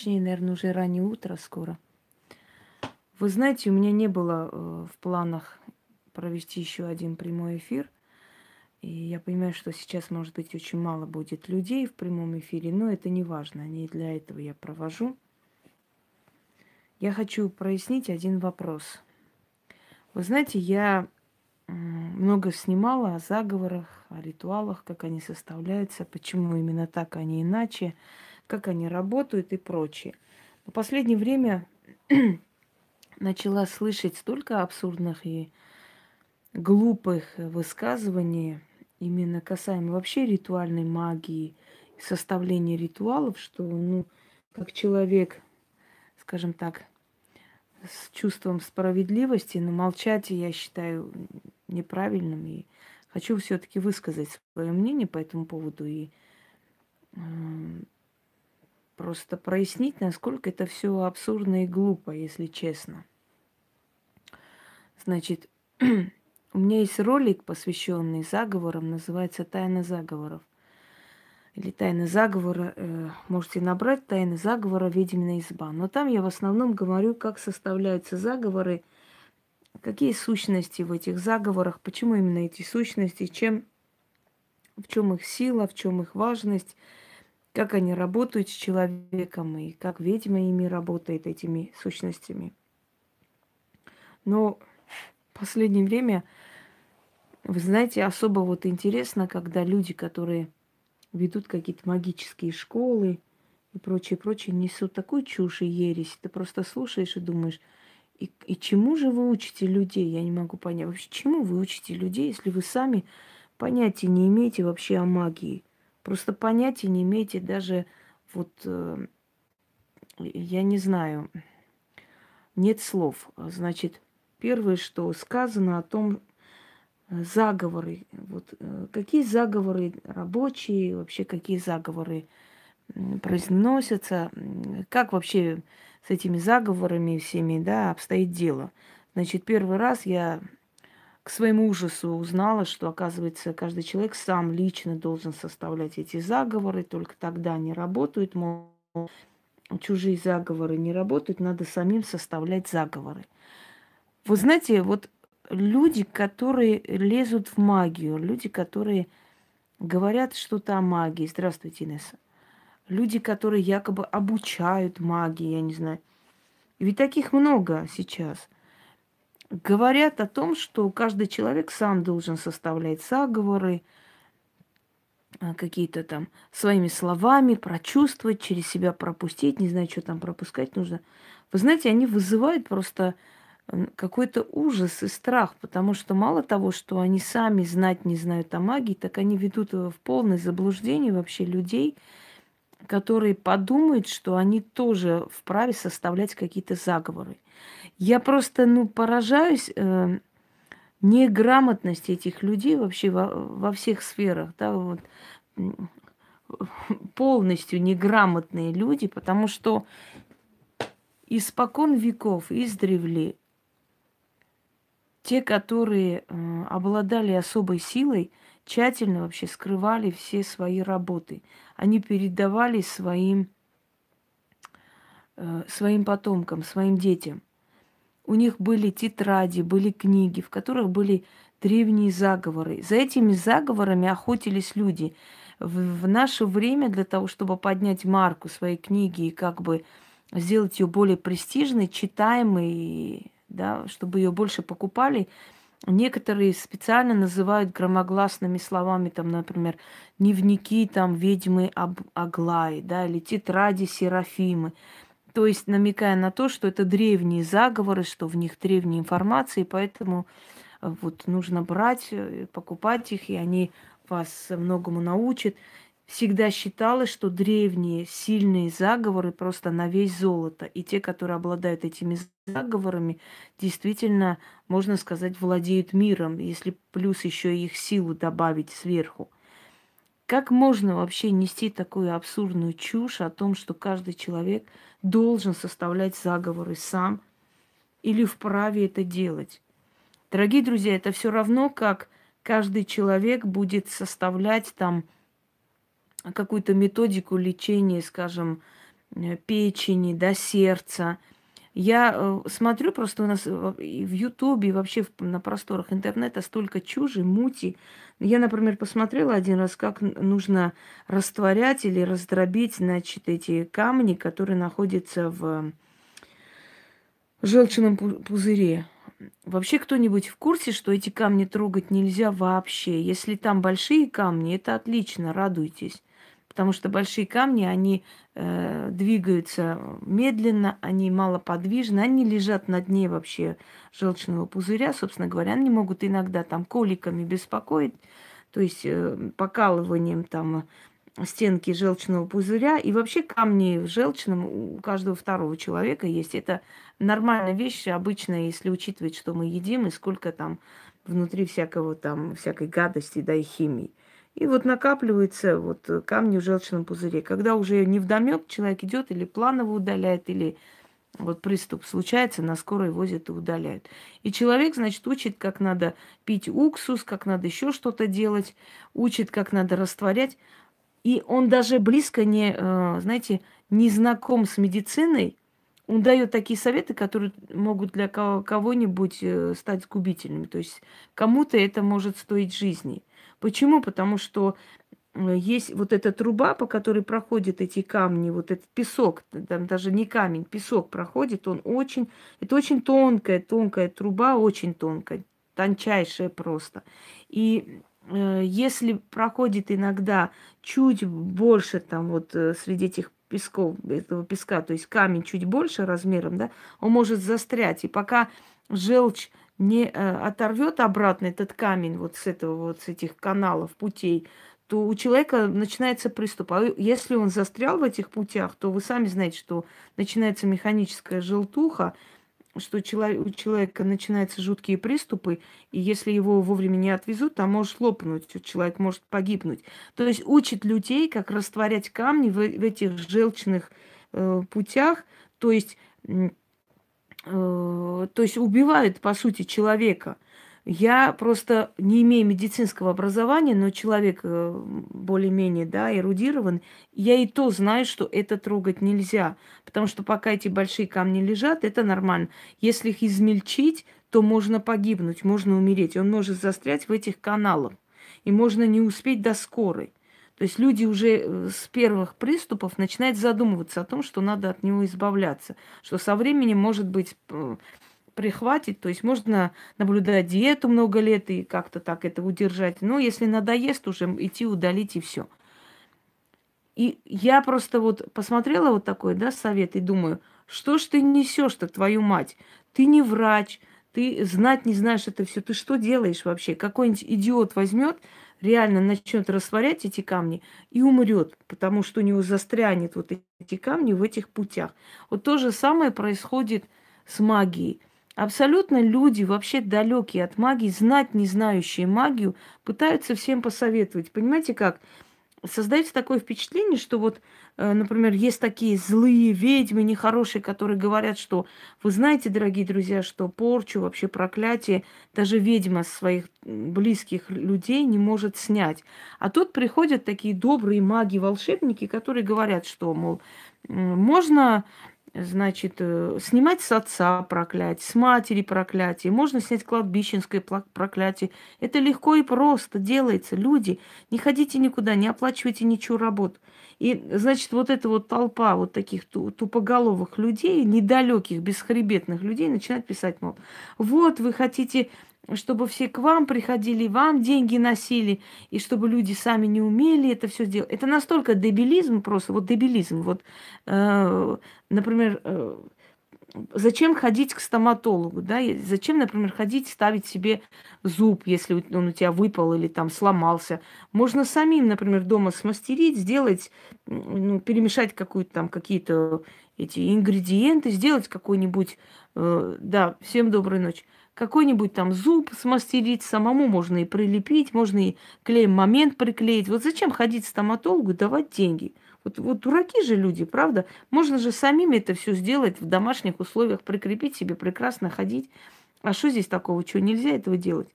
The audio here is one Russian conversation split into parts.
Точнее, наверное, уже раннее утро скоро. Вы знаете, у меня не было э, в планах провести еще один прямой эфир. И я понимаю, что сейчас, может быть, очень мало будет людей в прямом эфире, но это не важно, не для этого я провожу. Я хочу прояснить один вопрос. Вы знаете, я много снимала о заговорах, о ритуалах, как они составляются, почему именно так, а не иначе как они работают и прочее. В последнее время начала слышать столько абсурдных и глупых высказываний именно касаемо вообще ритуальной магии, составления ритуалов, что, ну, как человек, скажем так, с чувством справедливости, но молчать я считаю неправильным. И хочу все-таки высказать свое мнение по этому поводу и просто прояснить, насколько это все абсурдно и глупо, если честно. Значит, у меня есть ролик, посвященный заговорам, называется «Тайна заговоров». Или «Тайна заговора», э, можете набрать «Тайна заговора. Ведьмина изба». Но там я в основном говорю, как составляются заговоры, какие сущности в этих заговорах, почему именно эти сущности, чем, в чем их сила, в чем их важность – как они работают с человеком и как ведьма ими работает, этими сущностями. Но в последнее время, вы знаете, особо вот интересно, когда люди, которые ведут какие-то магические школы и прочее, прочее, несут такую чушь и ересь. Ты просто слушаешь и думаешь, и, и чему же вы учите людей? Я не могу понять. Вообще, чему вы учите людей, если вы сами понятия не имеете вообще о магии? Просто понятия не имеете даже, вот, э, я не знаю, нет слов. Значит, первое, что сказано о том, э, заговоры, вот, э, какие заговоры рабочие, вообще какие заговоры произносятся, как вообще с этими заговорами всеми, да, обстоит дело. Значит, первый раз я к своему ужасу узнала, что, оказывается, каждый человек сам лично должен составлять эти заговоры, только тогда они работают, мол, чужие заговоры не работают, надо самим составлять заговоры. Вы знаете, вот люди, которые лезут в магию, люди, которые говорят что-то о магии. Здравствуйте, Инесса. Люди, которые якобы обучают магии, я не знаю. ведь таких много сейчас – говорят о том, что каждый человек сам должен составлять заговоры, а, какие-то там своими словами прочувствовать, через себя пропустить, не знаю, что там пропускать нужно. Вы знаете, они вызывают просто какой-то ужас и страх, потому что мало того, что они сами знать не знают о магии, так они ведут в полное заблуждение вообще людей, которые подумают, что они тоже вправе составлять какие-то заговоры. Я просто, ну, поражаюсь э, неграмотности этих людей вообще во, во всех сферах, да, вот полностью неграмотные люди, потому что испокон веков, издревле, те, которые э, обладали особой силой, тщательно вообще скрывали все свои работы. Они передавали своим, э, своим потомкам, своим детям. У них были тетради, были книги, в которых были древние заговоры. За этими заговорами охотились люди. В, в наше время для того, чтобы поднять марку своей книги и как бы сделать ее более престижной, читаемой, да, чтобы ее больше покупали, Некоторые специально называют громогласными словами, там, например, дневники там ведьмы Об Аглаи, да, или тетради Серафимы. То есть намекая на то, что это древние заговоры, что в них древние информации, поэтому э, вот нужно брать, э, покупать их, и они вас многому научат. Всегда считалось, что древние сильные заговоры просто на весь золото. И те, которые обладают этими заговорами, действительно, можно сказать, владеют миром, если плюс еще их силу добавить сверху. Как можно вообще нести такую абсурдную чушь о том, что каждый человек – должен составлять заговоры сам или вправе это делать. Дорогие друзья, это все равно, как каждый человек будет составлять там какую-то методику лечения, скажем, э, печени, до да, сердца – я э, смотрю, просто у нас э, в Ютубе, и вообще на просторах интернета столько чужи, мути. Я, например, посмотрела один раз, как нужно растворять или раздробить, значит, эти камни, которые находятся в желчном пузыре. Вообще кто-нибудь в курсе, что эти камни трогать нельзя вообще? Если там большие камни, это отлично, радуйтесь потому что большие камни, они э, двигаются медленно, они малоподвижны, они лежат на дне вообще желчного пузыря, собственно говоря, они могут иногда там коликами беспокоить, то есть э, покалыванием там стенки желчного пузыря. И вообще камни в желчном у каждого второго человека есть. Это нормальная вещь, обычно, если учитывать, что мы едим и сколько там внутри всякого там, всякой гадости, да, и химии. И вот накапливается вот э, камни в желчном пузыре. Когда уже не вдомек, человек идет или планово удаляет, или вот приступ случается, на скорой возят и удаляют. И человек, значит, учит, как надо пить уксус, как надо еще что-то делать, учит, как надо растворять. И он даже близко не, э, знаете, не знаком с медициной, он дает такие советы, которые могут для кого-нибудь э, стать губительными. То есть кому-то это может стоить жизни. Почему? Потому что есть вот эта труба, по которой проходят эти камни, вот этот песок, там даже не камень, песок проходит, он очень, это очень тонкая, тонкая труба, очень тонкая, тончайшая просто. И э, если проходит иногда чуть больше там вот э, среди этих песков, этого песка, то есть камень чуть больше размером, да, он может застрять. И пока желчь не э, оторвет обратно этот камень вот с этого вот с этих каналов путей, то у человека начинается приступ. А если он застрял в этих путях, то вы сами знаете, что начинается механическая желтуха, что у человека начинаются жуткие приступы, и если его вовремя не отвезут, там может лопнуть, человек может погибнуть. То есть учит людей, как растворять камни в, в этих желчных э, путях, то есть Э, то есть убивают, по сути, человека. Я просто не имею медицинского образования, но человек э, более-менее, да, эрудирован. Я и то знаю, что это трогать нельзя, потому что пока эти большие камни лежат, это нормально. Если их измельчить, то можно погибнуть, можно умереть. Он может застрять в этих каналах, и можно не успеть до скорой. То есть люди уже э, с первых приступов начинают задумываться о том, что надо от него избавляться, что со временем может быть прихватить. то есть можно наблюдать диету много лет и как-то так это удержать. Но если надоест уже идти удалить и все. И я просто вот посмотрела вот такой, да, совет и думаю, что ж ты несешь-то, твою мать? Ты не врач, ты знать не знаешь это все, ты что делаешь вообще? Какой-нибудь идиот возьмет, реально начнет растворять эти камни и умрет, потому что у него застрянет вот эти камни в этих путях. Вот то же самое происходит с магией. Абсолютно люди, вообще далекие от магии, знать не знающие магию, пытаются всем посоветовать. Понимаете как? создается такое впечатление, что вот, э, например, есть такие злые ведьмы, нехорошие, которые говорят, что вы знаете, дорогие друзья, что порчу, вообще проклятие, даже ведьма своих близких людей не может снять. А тут приходят такие добрые маги-волшебники, которые говорят, что, мол, можно значит, э, снимать с отца проклятие, с матери проклятие, можно снять кладбищенское проклятие. Это легко и просто делается. Люди, не ходите никуда, не оплачивайте ничего работу. И, значит, вот эта вот толпа вот таких тупоголовых людей, недалеких, бесхребетных людей, начинает писать, мол, вот вы хотите чтобы все к вам приходили, вам деньги носили, и чтобы люди сами не умели это все делать. Это настолько дебилизм просто, вот дебилизм. Вот, э, например, э, зачем ходить к стоматологу, да? Зачем, например, ходить ставить себе зуб, если он у тебя выпал или там сломался? Можно самим, например, дома смастерить, сделать, ну, перемешать какую-то там какие-то эти ингредиенты, сделать какой-нибудь, э, да, всем доброй ночи какой-нибудь там зуб смастерить, самому можно и прилепить, можно и клеем момент приклеить. Вот зачем ходить к стоматологу, давать деньги? Вот, вот дураки же люди, правда? Можно же самим это все сделать в домашних условиях, прикрепить себе, прекрасно ходить. А что здесь такого? чего нельзя этого делать?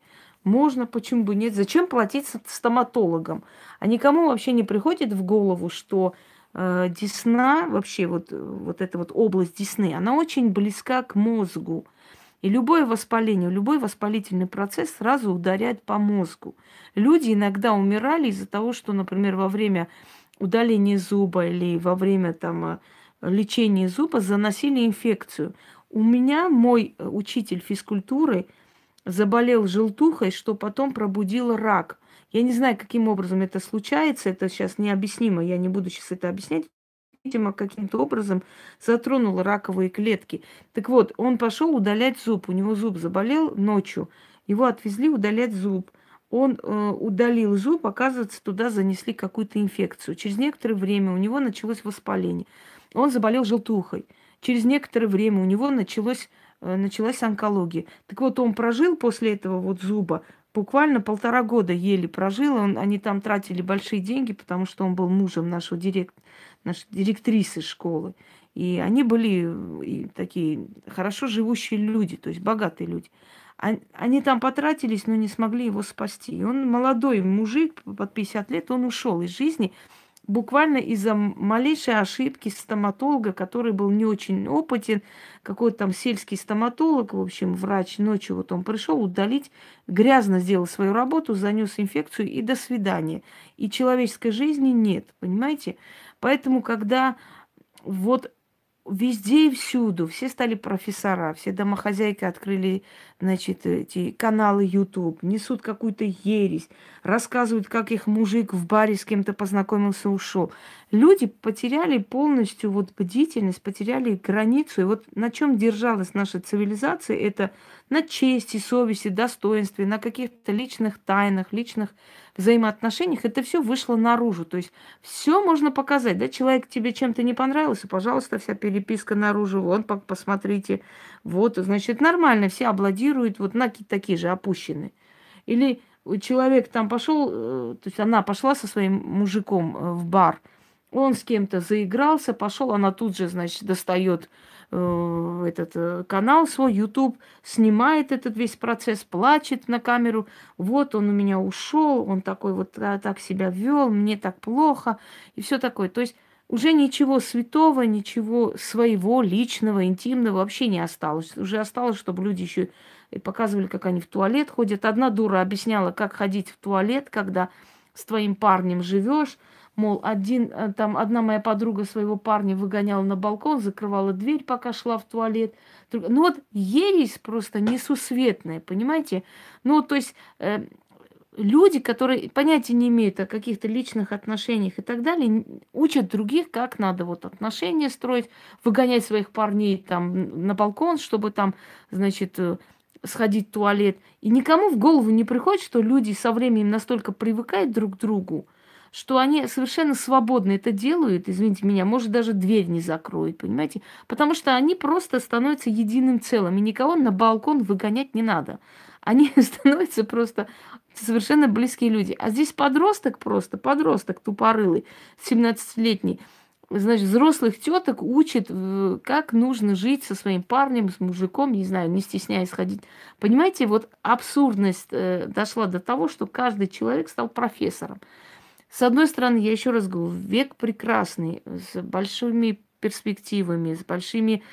Можно, почему бы нет? Зачем платить стоматологам? А никому вообще не приходит в голову, что э, десна, вообще вот, э, вот эта вот область десны, она очень близка к мозгу. И любое воспаление, любой воспалительный процесс сразу ударяет по мозгу. Люди иногда умирали из-за того, что, например, во время удаления зуба или во время там, э, лечения зуба заносили инфекцию. У меня мой э, учитель физкультуры заболел желтухой, что потом пробудило рак. Я не знаю, каким образом это случается, это сейчас необъяснимо, я не буду сейчас это объяснять, видимо, каким-то образом затронул раковые клетки. Так вот, он пошел удалять зуб. У него зуб заболел ночью. Его отвезли удалять зуб. Он э, удалил зуб, оказывается, туда занесли какую-то инфекцию. Через некоторое время у него началось воспаление. Он заболел желтухой. Через некоторое время у него началось, э, началась онкология. Так вот, он прожил после этого вот зуба буквально полтора года еле прожил. Он, они там тратили большие деньги, потому что он был мужем нашего директора наши директрисы школы. И они были э, и такие хорошо живущие люди, то есть богатые люди. А, они там потратились, но не смогли его спасти. И он молодой мужик, под 50 лет, он ушел из жизни буквально из-за малейшей ошибки стоматолога, который был не очень опытен, какой-то там сельский стоматолог, в общем, врач ночью вот он пришел удалить, грязно сделал свою работу, занес инфекцию и до свидания. И человеческой жизни нет, понимаете? Поэтому, когда вот везде и всюду, все стали профессора, все домохозяйки открыли, значит, эти каналы YouTube, несут какую-то ересь, рассказывают, как их мужик в баре с кем-то познакомился, ушел. Люди потеряли полностью вот бдительность, потеряли границу. И вот на чем держалась наша цивилизация, это на чести, совести, достоинстве, на каких-то личных тайнах, личных взаимоотношениях это все вышло наружу. То есть все можно показать, да, человек тебе чем-то не понравился, пожалуйста, вся переписка наружу, вон, посмотрите, вот, значит, нормально, все аплодируют, вот наки такие же опущены. Или человек там пошел, э, то есть она пошла со своим мужиком э, в бар, он с кем-то заигрался, пошел, она тут же, значит, достает Э, этот э, канал свой, YouTube, снимает этот весь процесс, плачет на камеру. Вот он у меня ушел, он такой вот а, так себя вел, мне так плохо и все такое. То есть уже ничего святого, ничего своего, личного, интимного вообще не осталось. Уже осталось, чтобы люди еще показывали, как они в туалет ходят. Одна дура объясняла, как ходить в туалет, когда с твоим парнем живешь, Мол, один, э, там одна моя подруга своего парня выгоняла на балкон, закрывала дверь, пока шла в туалет. Ну вот ересь просто несусветная, понимаете? Ну, то есть э, люди, которые понятия не имеют о каких-то личных отношениях и так далее, учат других, как надо вот отношения строить, выгонять своих парней там на балкон, чтобы там, значит, э, сходить в туалет. И никому в голову не приходит, что люди со временем настолько привыкают друг к другу, что они совершенно свободно это делают, извините меня, может, даже дверь не закроют, понимаете? Потому что они просто становятся единым целым, и никого на балкон выгонять не надо. Они становятся просто совершенно близкие люди. А здесь подросток просто, подросток тупорылый, 17-летний, значит, взрослых теток учит, э, как нужно жить со своим парнем, с мужиком, не знаю, не стесняясь ходить. Понимаете, вот абсурдность э, дошла до того, что каждый человек стал профессором. С одной стороны, я еще раз говорю, век прекрасный, с большими перспективами, с большими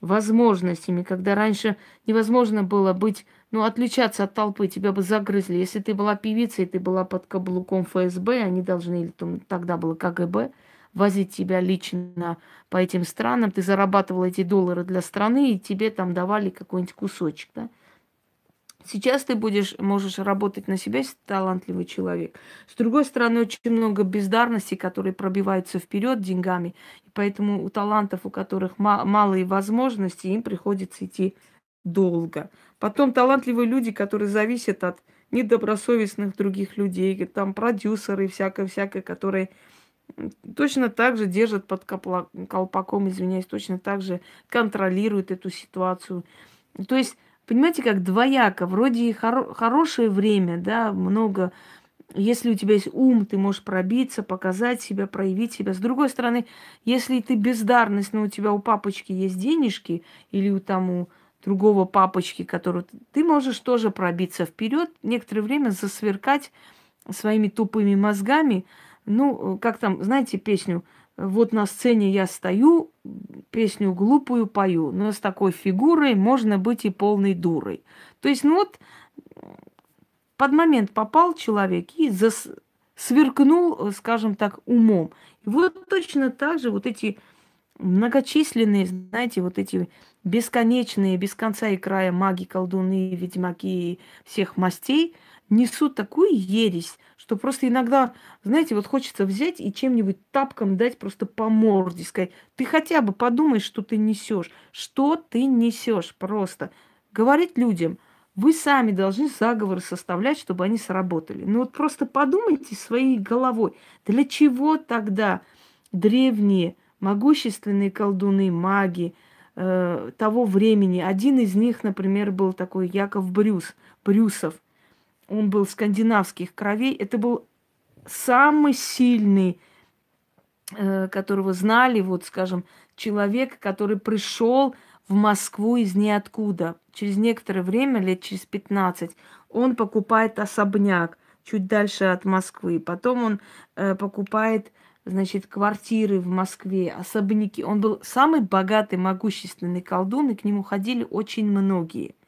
возможностями, когда раньше невозможно было быть, ну, отличаться от толпы, тебя бы загрызли. Если ты была певицей, ты была под каблуком ФСБ, они должны, или там, тогда было КГБ, возить тебя лично по этим странам, ты зарабатывала эти доллары для страны, и тебе там давали какой-нибудь кусочек, да. Сейчас ты будешь, можешь работать на себя, если ты талантливый человек. С другой стороны, очень много бездарностей, которые пробиваются вперед деньгами. И поэтому у талантов, у которых малые возможности, им приходится идти долго. Потом талантливые люди, которые зависят от недобросовестных других людей, там продюсеры всякое-всякое, которые точно так же держат под колпаком, извиняюсь, точно так же контролируют эту ситуацию. То есть понимаете, как двояко, вроде и хоро- хорошее время, да, много. Если у тебя есть ум, ты можешь пробиться, показать себя, проявить себя. С другой стороны, если ты бездарность, но у тебя у папочки есть денежки или у там у другого папочки, которую ты можешь тоже пробиться вперед, некоторое время засверкать своими тупыми мозгами. Ну, как там, знаете, песню вот на сцене я стою, песню глупую пою, но с такой фигурой можно быть и полной дурой. То есть, ну вот, под момент попал человек и зас... сверкнул, скажем так, умом. И вот точно так же вот эти многочисленные, знаете, вот эти бесконечные, без конца и края маги, колдуны, ведьмаки всех мастей – несут такую ересь, что просто иногда, знаете, вот хочется взять и чем-нибудь тапком дать просто по морде, сказать, ты хотя бы подумай, что ты несешь, что ты несешь просто. Говорить людям, вы сами должны заговоры составлять, чтобы они сработали. Ну вот просто подумайте своей головой, для чего тогда древние могущественные колдуны, маги, э, того времени. Один из них, например, был такой Яков Брюс, Брюсов – он был скандинавских кровей, это был самый сильный, э, которого знали, вот, скажем, человек, который пришел в Москву из ниоткуда. Через некоторое время, лет через 15, он покупает особняк чуть дальше от Москвы. Потом он э, покупает, значит, квартиры в Москве, особняки. Он был самый богатый, могущественный колдун, и к нему ходили очень многие –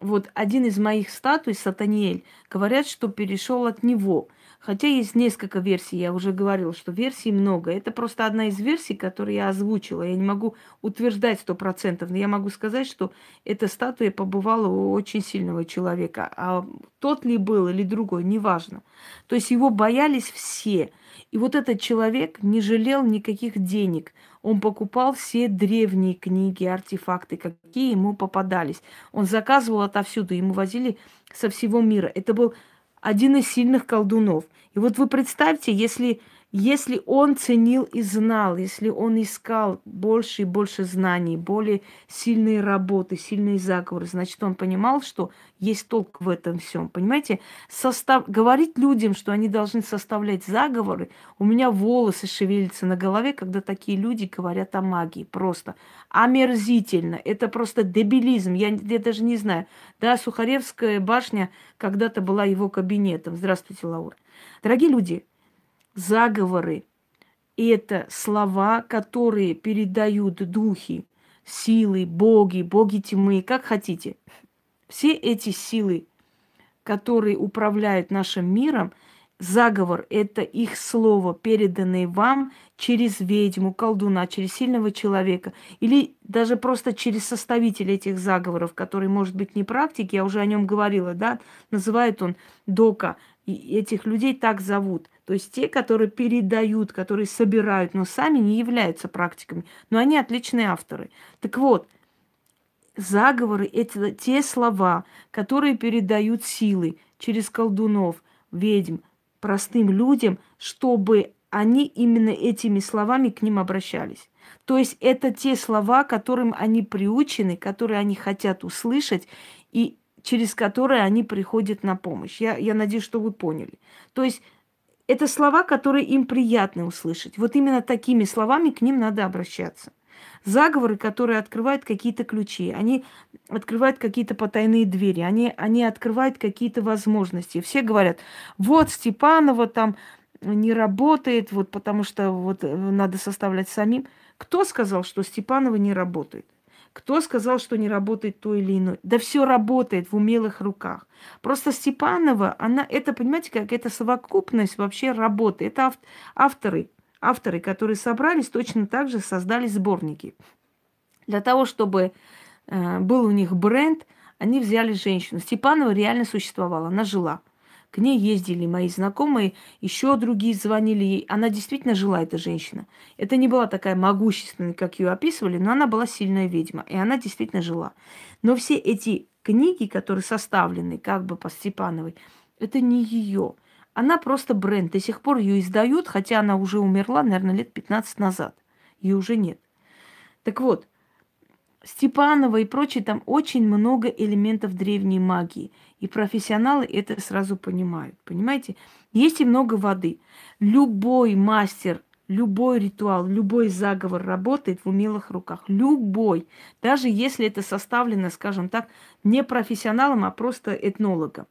вот один из моих статуй, Сатаниэль, говорят, что перешел от него – Хотя есть несколько версий, я уже говорила, что версий много. Это просто одна из версий, которую я озвучила. Я не могу утверждать сто процентов, но я могу сказать, что эта статуя побывала у очень сильного человека. А тот ли был или другой, неважно. То есть его боялись все. И вот этот человек не жалел никаких денег. Он покупал все древние книги, артефакты, какие ему попадались. Он заказывал отовсюду, ему возили со всего мира. Это был один из сильных колдунов. И вот вы представьте, если если он ценил и знал, если он искал больше и больше знаний, более сильные работы, сильные заговоры, значит, он понимал, что есть толк в этом всем. Понимаете, Состав... говорить людям, что они должны составлять заговоры, у меня волосы шевелятся на голове, когда такие люди говорят о магии. Просто омерзительно. Это просто дебилизм. Я, я даже не знаю. Да, Сухаревская башня когда-то была его кабинетом. Здравствуйте, Лаура. Дорогие люди, заговоры – это слова, которые передают духи, силы, боги, боги тьмы, как хотите. Все эти силы, которые управляют нашим миром, заговор – это их слово, переданное вам через ведьму, колдуна, через сильного человека или даже просто через составителя этих заговоров, который, может быть, не практик, я уже о нем говорила, да, называет он Дока, и этих людей так зовут – то есть те, которые передают, которые собирают, но сами не являются практиками. Но они отличные авторы. Так вот, заговоры – это те слова, которые передают силы через колдунов, ведьм, простым людям, чтобы они именно этими словами к ним обращались. То есть это те слова, которым они приучены, которые они хотят услышать, и через которые они приходят на помощь. Я, я надеюсь, что вы поняли. То есть это слова, которые им приятно услышать. Вот именно такими словами к ним надо обращаться. Заговоры, которые открывают какие-то ключи, они открывают какие-то потайные двери, они, они открывают какие-то возможности. Все говорят, вот Степанова там не работает, вот потому что вот э, надо составлять самим. Кто сказал, что Степанова не работает? Кто сказал, что не работает то или иное? Да все работает в умелых руках. Просто Степанова, она, это, понимаете, как это совокупность вообще работы. Это авторы, авторы, которые собрались, точно так же создали сборники. Для того, чтобы э, был у них бренд, они взяли женщину. Степанова реально существовала, она жила – к ней ездили мои знакомые, еще другие звонили ей. Она действительно жила, эта женщина. Это не была такая могущественная, как ее описывали, но она была сильная ведьма, и она действительно жила. Но все эти книги, которые составлены как бы по Степановой, это не ее. Она просто бренд. До сих пор ее издают, хотя она уже умерла, наверное, лет 15 назад. Ее уже нет. Так вот, Степанова и прочее, там очень много элементов древней магии. И профессионалы это сразу понимают. Понимаете? Есть и много воды. Любой мастер, любой ритуал, любой заговор работает в умелых руках. Любой. Даже если это составлено, скажем так, не профессионалом, а просто этнологом.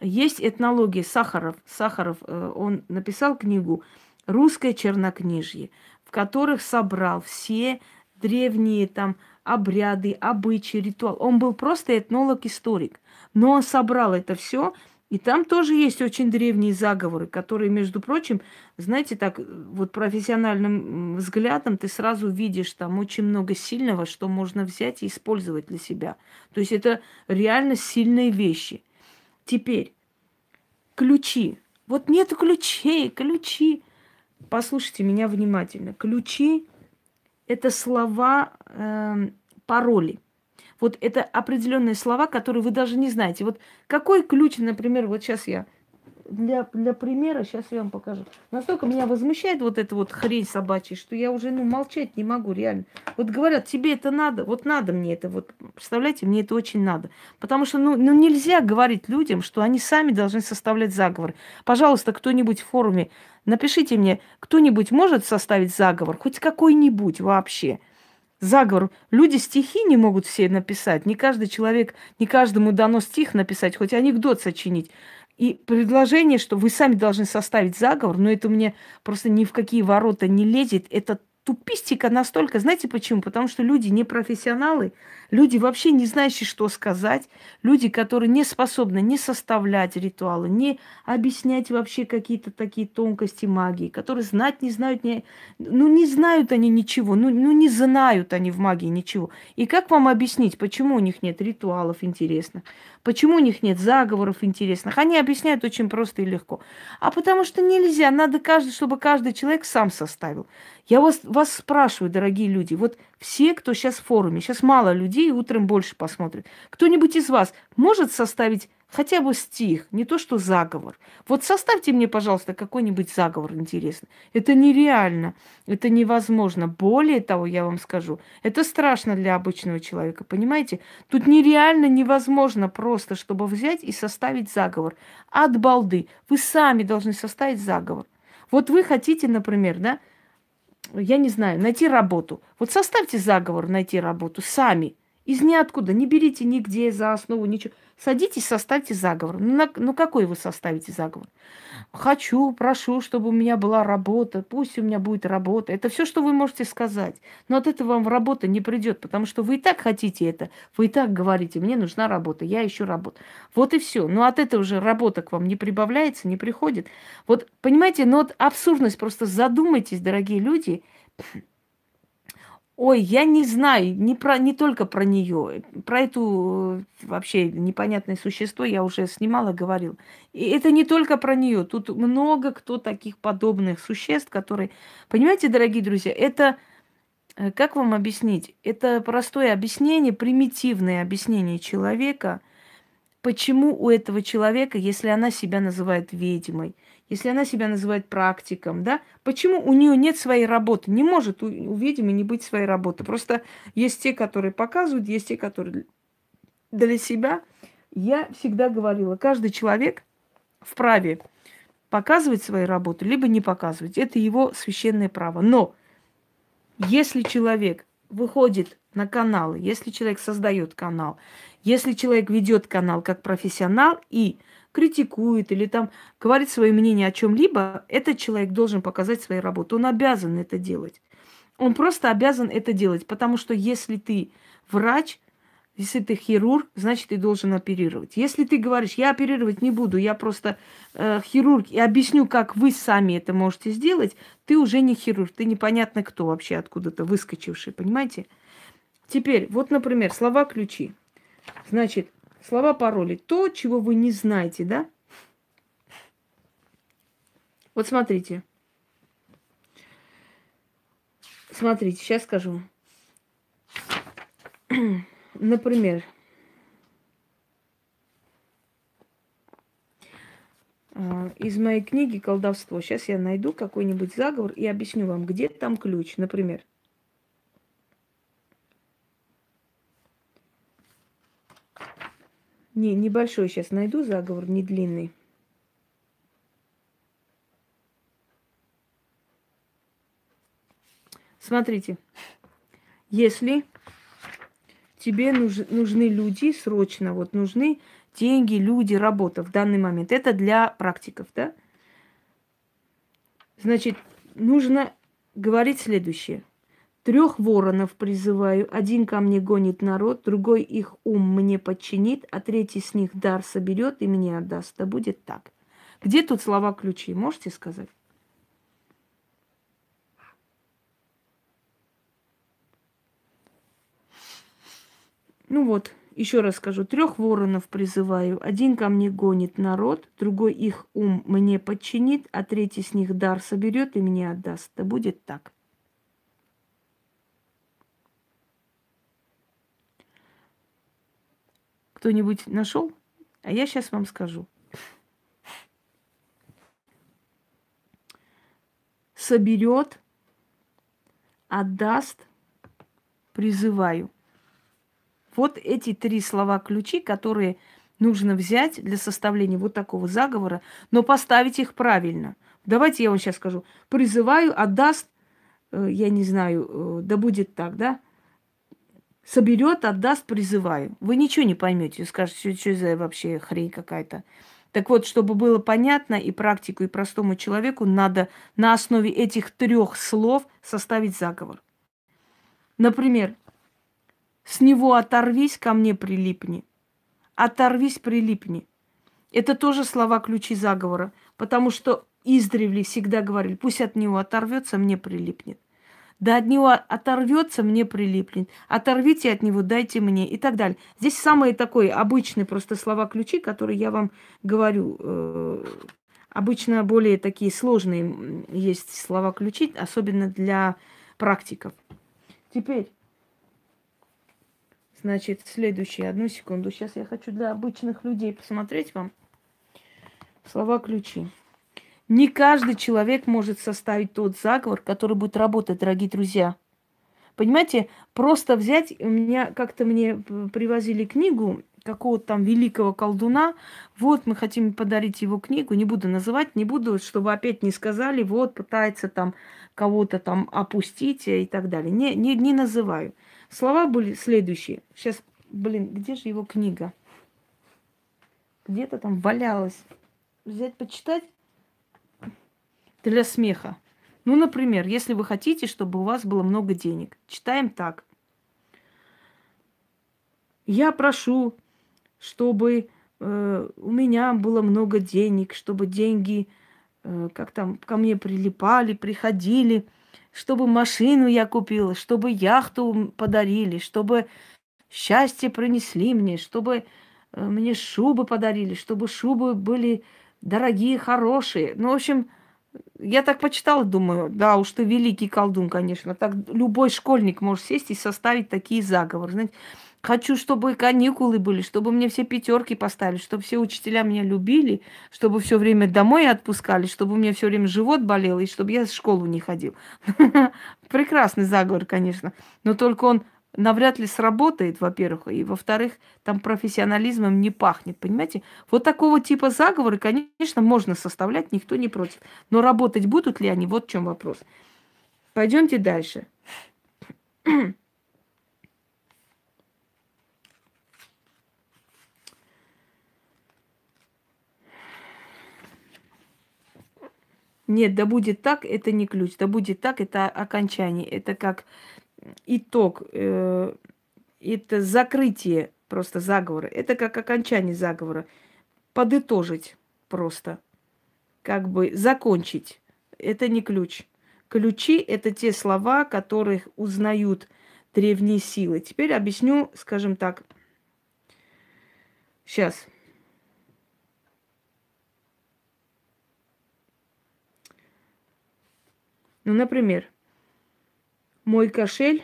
Есть этнология Сахаров. Сахаров, э, он написал книгу «Русское чернокнижье», в которых собрал все древние там обряды, обычаи, ритуал. Он был просто этнолог-историк. Но он собрал это все, и там тоже есть очень древние заговоры, которые, между прочим, знаете, так э, вот профессиональным взглядом ты сразу видишь там очень много сильного, что можно взять и использовать для себя. То есть это реально сильные вещи. Теперь ключи. Вот нет ключей, ключи. Послушайте меня внимательно. Ключи – это слова, э, пароли – вот это определенные слова, которые вы даже не знаете. Вот какой ключ, например, вот сейчас я для, для примера, сейчас я вам покажу. Настолько меня возмущает вот эта вот хрень собачья, что я уже, ну, молчать не могу, реально. Вот говорят, тебе это надо, вот надо мне это, вот, представляете, мне это очень надо. Потому что, ну, ну нельзя говорить людям, что они сами должны составлять заговор. Пожалуйста, кто-нибудь в форуме, напишите мне, кто-нибудь может составить заговор, хоть какой-нибудь вообще – заговор. Люди стихи не могут все написать. Не каждый человек, не каждому дано стих написать, хоть анекдот сочинить. И предложение, что вы сами должны составить заговор, но это мне просто ни в какие ворота не лезет, это тупистика настолько, знаете почему? Потому что люди не профессионалы, люди вообще не знающие, что сказать, люди, которые не способны не составлять ритуалы, не объяснять вообще какие-то такие тонкости магии, которые знать не знают, не, ну не знают они ничего, ну, ну не знают они в магии ничего. И как вам объяснить, почему у них нет ритуалов интересных, почему у них нет заговоров интересных? Они объясняют очень просто и легко. А потому что нельзя, надо каждый, чтобы каждый человек сам составил. Я вас, вас спрашиваю, дорогие люди, вот все, кто сейчас в форуме, сейчас мало людей, утром больше посмотрят. Кто-нибудь из вас может составить хотя бы стих, не то что заговор. Вот составьте мне, пожалуйста, какой-нибудь заговор интересный. Это нереально, это невозможно. Более того, я вам скажу, это страшно для обычного человека, понимаете? Тут нереально невозможно просто, чтобы взять и составить заговор. От балды. Вы сами должны составить заговор. Вот вы хотите, например, да, я не знаю, найти работу. Вот составьте заговор найти работу сами. Из ниоткуда. Не берите нигде за основу ничего. Садитесь, составьте заговор. Ну, ну, какой вы составите заговор? Хочу, прошу, чтобы у меня была работа. Пусть у меня будет работа. Это все, что вы можете сказать. Но от этого вам работа не придет, потому что вы и так хотите это. Вы и так говорите, мне нужна работа, я ищу работу. Вот и все. Но от этого уже работа к вам не прибавляется, не приходит. Вот, понимаете, но вот абсурдность. Просто задумайтесь, дорогие люди, Ой, я не знаю, не, про, не только про нее, про эту э, вообще непонятное существо я уже снимала, говорил, И это не только про нее, тут много кто таких подобных существ, которые... Понимаете, дорогие друзья, это... Э, как вам объяснить? Это простое объяснение, примитивное объяснение человека, почему у этого человека, если она себя называет ведьмой – если она себя называет практиком, да, почему у нее нет своей работы? Не может у, ведьмы не быть своей работы. Просто есть те, которые показывают, есть те, которые для себя. Я всегда говорила, каждый человек вправе показывать свои работы, либо не показывать. Это его священное право. Но если человек выходит на каналы, если человек создает канал, если человек ведет канал как профессионал и критикует или там говорит свое мнение о чем-либо, этот человек должен показать свою работу. Он обязан это делать. Он просто обязан это делать, потому что если ты врач, если ты хирург, значит, ты должен оперировать. Если ты говоришь, я оперировать не буду, я просто э, хирург, и объясню, как вы сами это можете сделать, ты уже не хирург, ты непонятно кто вообще откуда-то выскочивший, понимаете? Теперь, вот, например, слова ключи. Значит, Слова пароли. То, чего вы не знаете, да? Вот смотрите. Смотрите, сейчас скажу. Например, а, из моей книги «Колдовство». Сейчас я найду какой-нибудь заговор и объясню вам, где там ключ, например. Не, небольшой сейчас найду заговор, не длинный. Смотрите, если тебе нуж, нужны люди срочно, вот нужны деньги, люди, работа в данный момент. Это для практиков, да? Значит, нужно говорить следующее. Трех воронов призываю. Один ко мне гонит народ, другой их ум мне подчинит, а третий с них дар соберет и мне отдаст. Да будет так. Где тут слова ключи? Можете сказать? Ну вот, еще раз скажу, трех воронов призываю. Один ко мне гонит народ, другой их ум мне подчинит, а третий с них дар соберет и мне отдаст. Да будет так. Кто-нибудь нашел? А я сейчас вам скажу. Соберет, отдаст, призываю. Вот эти три слова-ключи, которые нужно взять для составления вот такого заговора, но поставить их правильно. Давайте я вам сейчас скажу. Призываю, отдаст, э, я не знаю, э, да будет так, да? соберет, отдаст, призываю. Вы ничего не поймете, скажете, что за вообще хрень какая-то. Так вот, чтобы было понятно и практику, и простому человеку, надо на основе этих трех слов составить заговор. Например, с него оторвись, ко мне прилипни. Оторвись, прилипни. Это тоже слова ключи заговора, потому что издревле всегда говорили, пусть от него оторвется, мне прилипнет. Да от него оторвется, мне прилипнет. Оторвите от него, дайте мне и так далее. Здесь самые такой обычные просто слова-ключи, которые я вам говорю. Э, обычно более такие сложные есть слова-ключи, особенно для практиков. Теперь, значит, следующие Одну секунду. Сейчас я хочу для обычных людей посмотреть вам слова-ключи. Не каждый человек может составить тот заговор, который будет работать, дорогие друзья. Понимаете, просто взять, у меня как-то мне привозили книгу какого-то там великого колдуна, вот мы хотим подарить его книгу, не буду называть, не буду, чтобы опять не сказали, вот пытается там кого-то там опустить э, и так далее. Не, не, не называю. Слова были следующие. Сейчас, блин, где же его книга? Где-то там валялась. Взять, почитать? для смеха. Ну, например, если вы хотите, чтобы у вас было много денег, читаем так. Я прошу, чтобы э, у меня было много денег, чтобы деньги, э, как там, ко мне прилипали, приходили, чтобы машину я купила, чтобы яхту подарили, чтобы счастье принесли мне, чтобы э, мне шубы подарили, чтобы шубы были дорогие, хорошие. Ну, в общем, я так почитала, думаю, да уж ты великий колдун, конечно. Так любой школьник может сесть и составить такие заговоры. Знаете, хочу, чтобы каникулы были, чтобы мне все пятерки поставили, чтобы все учителя меня любили, чтобы все время домой отпускали, чтобы у меня все время живот болел и чтобы я в школу не ходил. Прекрасный заговор, конечно, но только он навряд ли сработает, во-первых, и во-вторых, там профессионализмом не пахнет, понимаете? Вот такого типа заговоры, конечно, можно составлять, никто не против. Но работать будут ли они, вот в чем вопрос. Пойдемте дальше. Нет, да будет так, это не ключ, да будет так, это окончание, это как итог, э, это закрытие просто заговора. Это как окончание заговора. Подытожить просто. Как бы закончить. Это не ключ. Ключи – это те слова, которых узнают древние силы. Теперь объясню, скажем так, сейчас. Ну, например, – мой кошель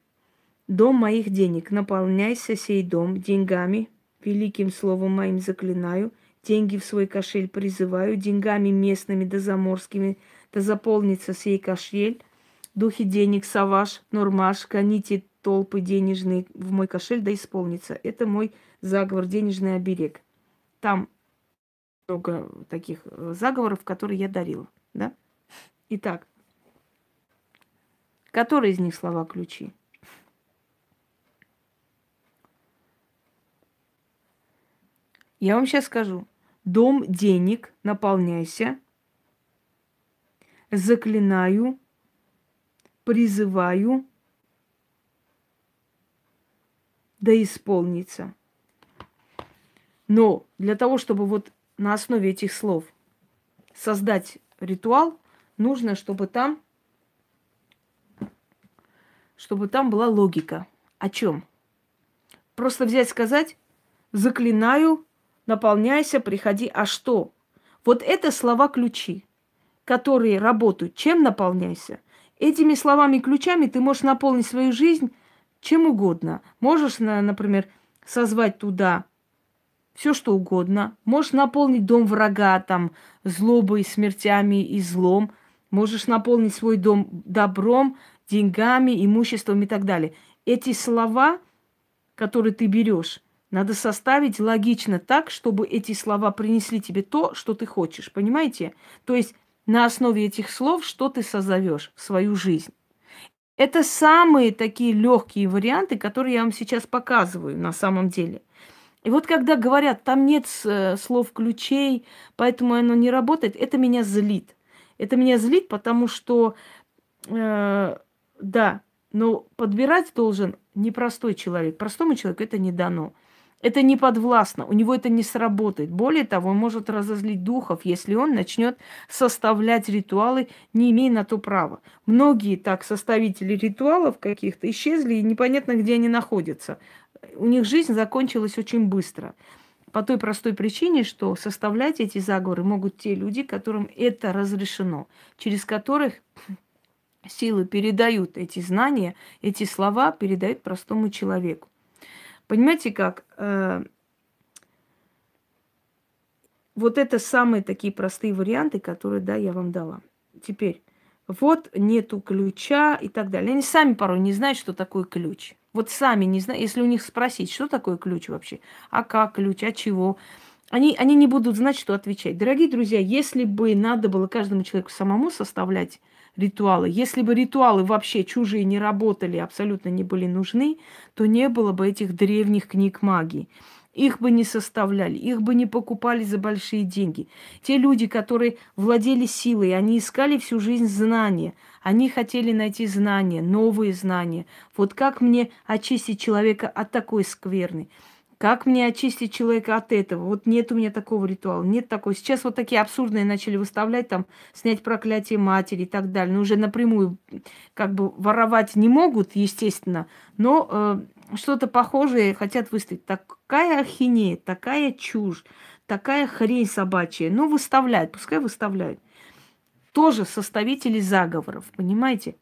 – дом моих денег. Наполняйся сей дом деньгами, великим словом моим заклинаю, деньги в свой кошель призываю, деньгами местными да заморскими, да заполнится сей кошель. Духи денег, саваш, нурмаш, гоните толпы денежные в мой кошель, да исполнится. Это мой заговор, денежный оберег. Там много таких э, заговоров, которые я дарила. Да? Итак, Которые из них слова ключи? Я вам сейчас скажу. Дом денег, наполняйся. Заклинаю, призываю, да исполнится. Но для того, чтобы вот на основе этих слов создать ритуал, нужно, чтобы там чтобы там была логика. О чем? Просто взять сказать, заклинаю, наполняйся, приходи, а что? Вот это слова-ключи, которые работают. Чем наполняйся? Этими словами-ключами ты можешь наполнить свою жизнь чем угодно. Можешь, например, созвать туда все что угодно. Можешь наполнить дом врага там злобой, смертями и злом. Можешь наполнить свой дом добром деньгами, имуществом и так далее. Эти слова, которые ты берешь, надо составить логично так, чтобы эти слова принесли тебе то, что ты хочешь. Понимаете? То есть на основе этих слов, что ты созовешь в свою жизнь. Это самые такие легкие варианты, которые я вам сейчас показываю на самом деле. И вот когда говорят, там нет э, слов ключей, поэтому оно не работает, это меня злит. Это меня злит, потому что э, да, но подбирать должен непростой человек. Простому человеку это не дано. Это не подвластно, у него это не сработает. Более того, он может разозлить духов, если он начнет составлять ритуалы, не имея на то права. Многие так составители ритуалов каких-то исчезли, и непонятно, где они находятся. У них жизнь закончилась очень быстро. По той простой причине, что составлять эти заговоры могут те люди, которым это разрешено, через которых силы передают эти знания, эти слова передают простому человеку. Понимаете, как э, вот это самые такие простые варианты, которые, да, я вам дала. Теперь, вот нету ключа и так далее. Они сами порой не знают, что такое ключ. Вот сами не знают, если у них спросить, что такое ключ вообще, а как ключ, а чего, они, они не будут знать, что отвечать. Дорогие друзья, если бы надо было каждому человеку самому составлять ритуалы. Если бы ритуалы вообще чужие не работали, абсолютно не были нужны, то не было бы этих древних книг магии. Их бы не составляли, их бы не покупали за большие деньги. Те люди, которые владели силой, они искали всю жизнь знания. Они хотели найти знания, новые знания. Вот как мне очистить человека от такой скверной? Как мне очистить человека от этого? Вот нет у меня такого ритуала, нет такого. Сейчас вот такие абсурдные начали выставлять, там, снять проклятие матери и так далее. Ну, уже напрямую как бы воровать не могут, естественно, но э, что-то похожее хотят выставить. Такая ахинея, такая чушь, такая хрень собачья. Ну, выставляют, пускай выставляют. Тоже составители заговоров, понимаете?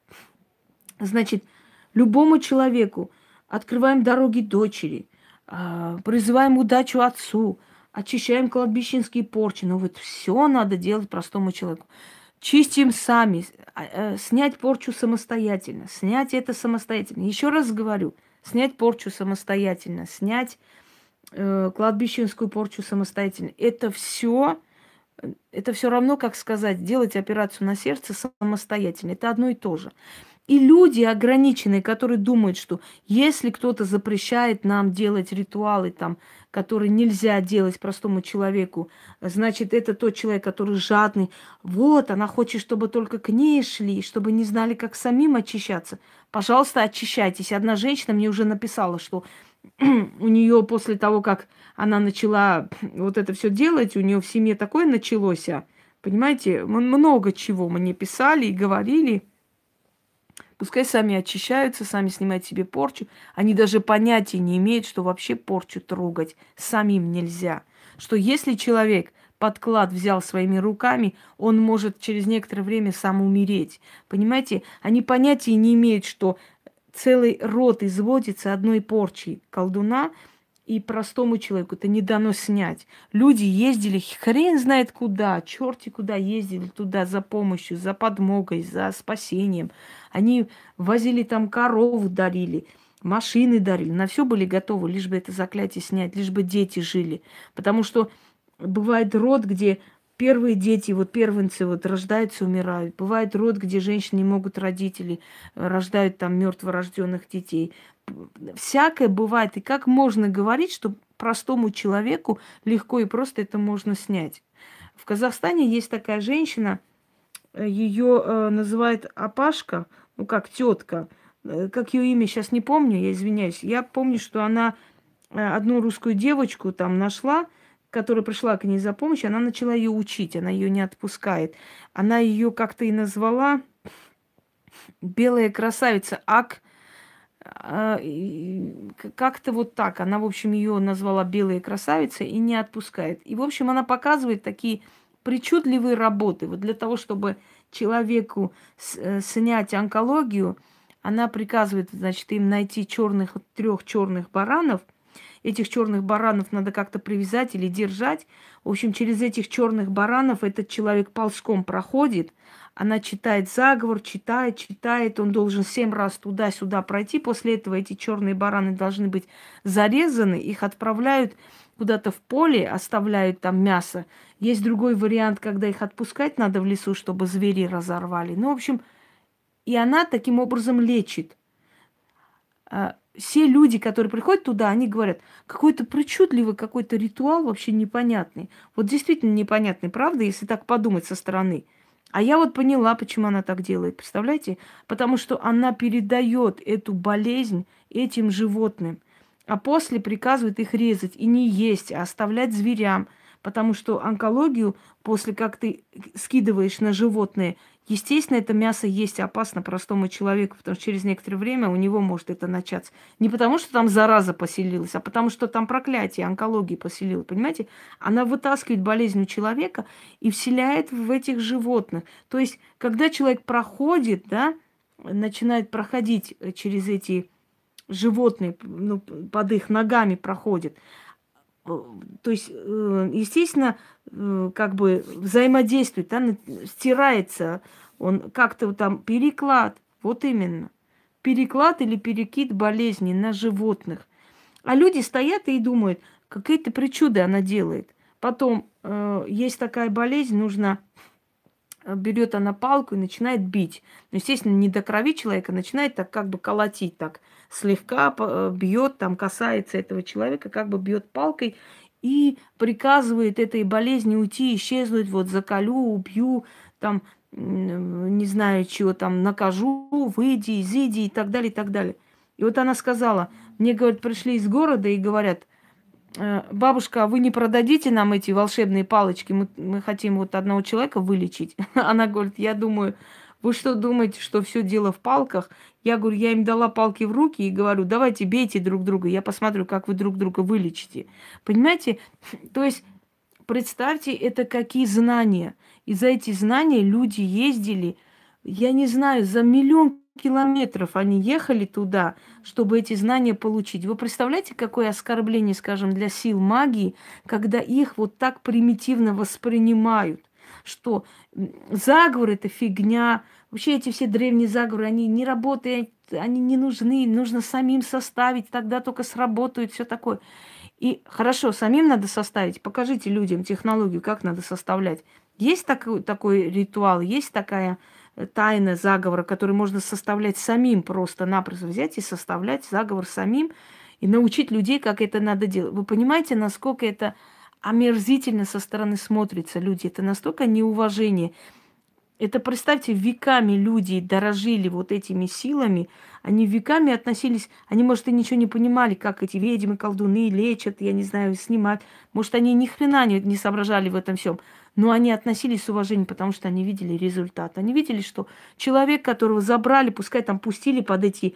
Значит, любому человеку открываем дороги дочери – а, призываем удачу отцу, очищаем кладбищенские порчи. Ну вот все надо делать простому человеку. Чистим сами, а, э, снять порчу самостоятельно, снять это самостоятельно. Еще раз говорю, снять порчу самостоятельно, снять э, кладбищенскую порчу самостоятельно. Это все, э, это все равно, как сказать, делать операцию на сердце самостоятельно. Это одно и то же. И люди ограниченные, которые думают, что если кто-то запрещает нам делать ритуалы, там, которые нельзя делать простому человеку, значит, это тот человек, который жадный. Вот, она хочет, чтобы только к ней шли, чтобы не знали, как самим очищаться. Пожалуйста, очищайтесь. Одна женщина мне уже написала, что у нее после того, как она начала вот это все делать, у нее в семье такое началось. А, понимаете, много чего мне писали и говорили – Пускай сами очищаются, сами снимают себе порчу. Они даже понятия не имеют, что вообще порчу трогать самим нельзя. Что если человек подклад взял своими руками, он может через некоторое время сам умереть. Понимаете, они понятия не имеют, что целый род изводится одной порчей колдуна – и простому человеку это не дано снять. Люди ездили хрен знает куда, черти куда ездили, туда за помощью, за подмогой, за спасением. Они возили там корову, дарили, машины дарили, на все были готовы, лишь бы это заклятие снять, лишь бы дети жили. Потому что бывает род, где Первые дети, вот первенцы вот рождаются, умирают. Бывает род, где женщины не могут родители, рождают там мертворожденных детей всякое бывает. И как можно говорить, что простому человеку легко и просто это можно снять? В Казахстане есть такая женщина, ее э, э называют Апашка, ну как тетка, э, как ее имя сейчас не помню, я извиняюсь. Я помню, что она э, одну русскую девочку там нашла, которая пришла к ней за помощью, она начала ее учить, она ее не отпускает. Она ее как-то и назвала белая красавица Ак а, как-то вот так. Она, в общем, ее назвала белая красавица и не отпускает. И, в общем, она показывает такие причудливые работы. Вот для того, чтобы человеку э, снять онкологию, она приказывает, значит, им найти черных, трех черных баранов – Этих черных баранов надо как-то привязать или держать. В общем, через этих черных баранов этот человек ползком проходит. Она читает заговор, читает, читает. Он должен семь раз туда-сюда пройти. После этого эти черные бараны должны быть зарезаны. Их отправляют куда-то в поле, оставляют там мясо. Есть другой вариант, когда их отпускать надо в лесу, чтобы звери разорвали. Ну, в общем, и она таким образом лечит. А, все люди, которые приходят туда, они говорят, какой-то причудливый, какой-то ритуал вообще непонятный. Вот действительно непонятный, правда, если так подумать со стороны. А я вот поняла, почему она так делает, представляете? Потому что она передает эту болезнь этим животным, а после приказывает их резать и не есть, а оставлять зверям. Потому что онкологию после как ты скидываешь на животные – Естественно, это мясо есть опасно простому человеку, потому что через некоторое время у него может это начаться. Не потому, что там зараза поселилась, а потому, что там проклятие, онкология поселила, понимаете? Она вытаскивает болезнь у человека и вселяет в этих животных. То есть, когда человек проходит, да, начинает проходить э, через эти животные, ну, под их ногами проходит, э, то есть, э, естественно, как бы взаимодействует, она стирается, он как-то там переклад, вот именно. Переклад или перекид болезни на животных. А люди стоят и думают, какие-то причуды она делает. Потом э, есть такая болезнь, нужно э, берет она палку и начинает бить. Ну, естественно, не до крови человека, начинает так как бы колотить так. Слегка э, бьет, там касается этого человека, как бы бьет палкой и приказывает этой болезни уйти, исчезнуть, вот заколю, убью, там, не знаю чего там, накажу, выйди, изиди и так далее, и так далее. И вот она сказала, мне, говорит, пришли из города и говорят, «Э, бабушка, а вы не продадите нам эти волшебные палочки, мы, мы хотим вот одного человека вылечить. Она говорит, я думаю, вы что думаете, что все дело в палках? Я говорю, я им дала палки в руки и говорю, давайте бейте друг друга, я посмотрю, как вы друг друга вылечите. Понимаете? То есть представьте, это какие знания. И за эти знания люди ездили, я не знаю, за миллион километров они ехали туда, чтобы эти знания получить. Вы представляете, какое оскорбление, скажем, для сил магии, когда их вот так примитивно воспринимают? что заговор – это фигня, вообще эти все древние заговоры, они не работают, они не нужны, нужно самим составить, тогда только сработают, все такое. И хорошо, самим надо составить, покажите людям технологию, как надо составлять. Есть такой, такой ритуал, есть такая э, тайна заговора, который можно составлять самим, просто-напросто взять и составлять заговор самим, и научить людей, как это надо делать. Вы понимаете, насколько это омерзительно со стороны смотрится люди. Это настолько неуважение. Это представьте, веками люди дорожили вот этими силами, они веками относились, они, может, и ничего не понимали, как эти ведьмы, колдуны лечат, я не знаю, снимают. Может, они ни хрена не, не соображали в этом всем, но они относились с уважением, потому что они видели результат. Они видели, что человек, которого забрали, пускай там пустили под эти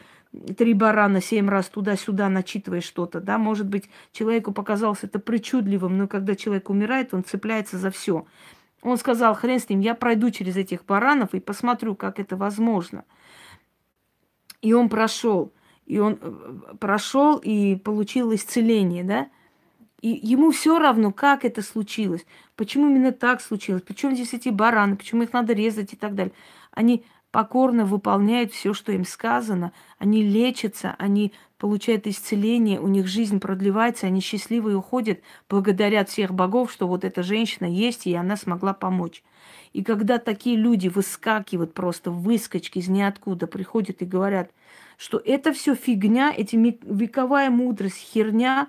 три барана семь раз туда-сюда, начитывая что-то, да, может быть, человеку показалось это причудливым, но когда человек умирает, он цепляется за все. Он сказал, хрен с ним, я пройду через этих баранов и посмотрю, как это возможно. И он прошел. И он э, прошел и получил исцеление, да? И ему все равно, как это случилось, почему именно так случилось, почему здесь эти бараны, почему их надо резать и так далее. Они покорно выполняют все, что им сказано, они лечатся, они получают исцеление, у них жизнь продлевается, они счастливы и уходят, благодарят всех богов, что вот эта женщина есть, и она смогла помочь. И когда такие люди выскакивают просто, в выскочки из ниоткуда, приходят и говорят, что это все фигня, эти вековая мудрость, херня,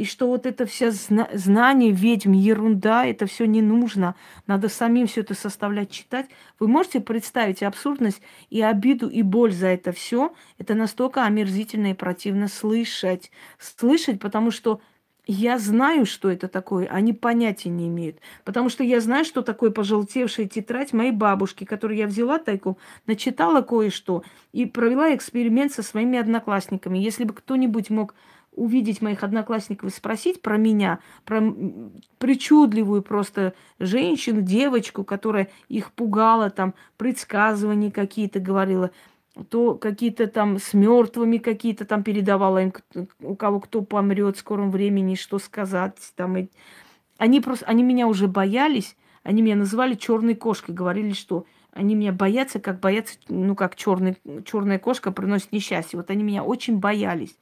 и что вот это все зна- знание ведьм, ерунда, это все не нужно. Надо самим все это составлять, читать. Вы можете представить абсурдность и обиду, и боль за это все? Это настолько омерзительно и противно слышать. Слышать, потому что я знаю, что это такое, они понятия не имеют. Потому что я знаю, что такое пожелтевшая тетрадь моей бабушки, которую я взяла тайку, начитала кое-что и провела эксперимент со своими одноклассниками. Если бы кто-нибудь мог увидеть моих одноклассников и спросить про меня, про причудливую просто женщину, девочку, которая их пугала, там, предсказывания какие-то говорила, то какие-то там с мертвыми какие-то там передавала им, у кого кто помрет в скором времени, что сказать. Там. И... Они просто, они меня уже боялись, они меня называли черной кошкой, говорили, что они меня боятся, как боятся, ну, как черный, черная кошка приносит несчастье. Вот они меня очень боялись.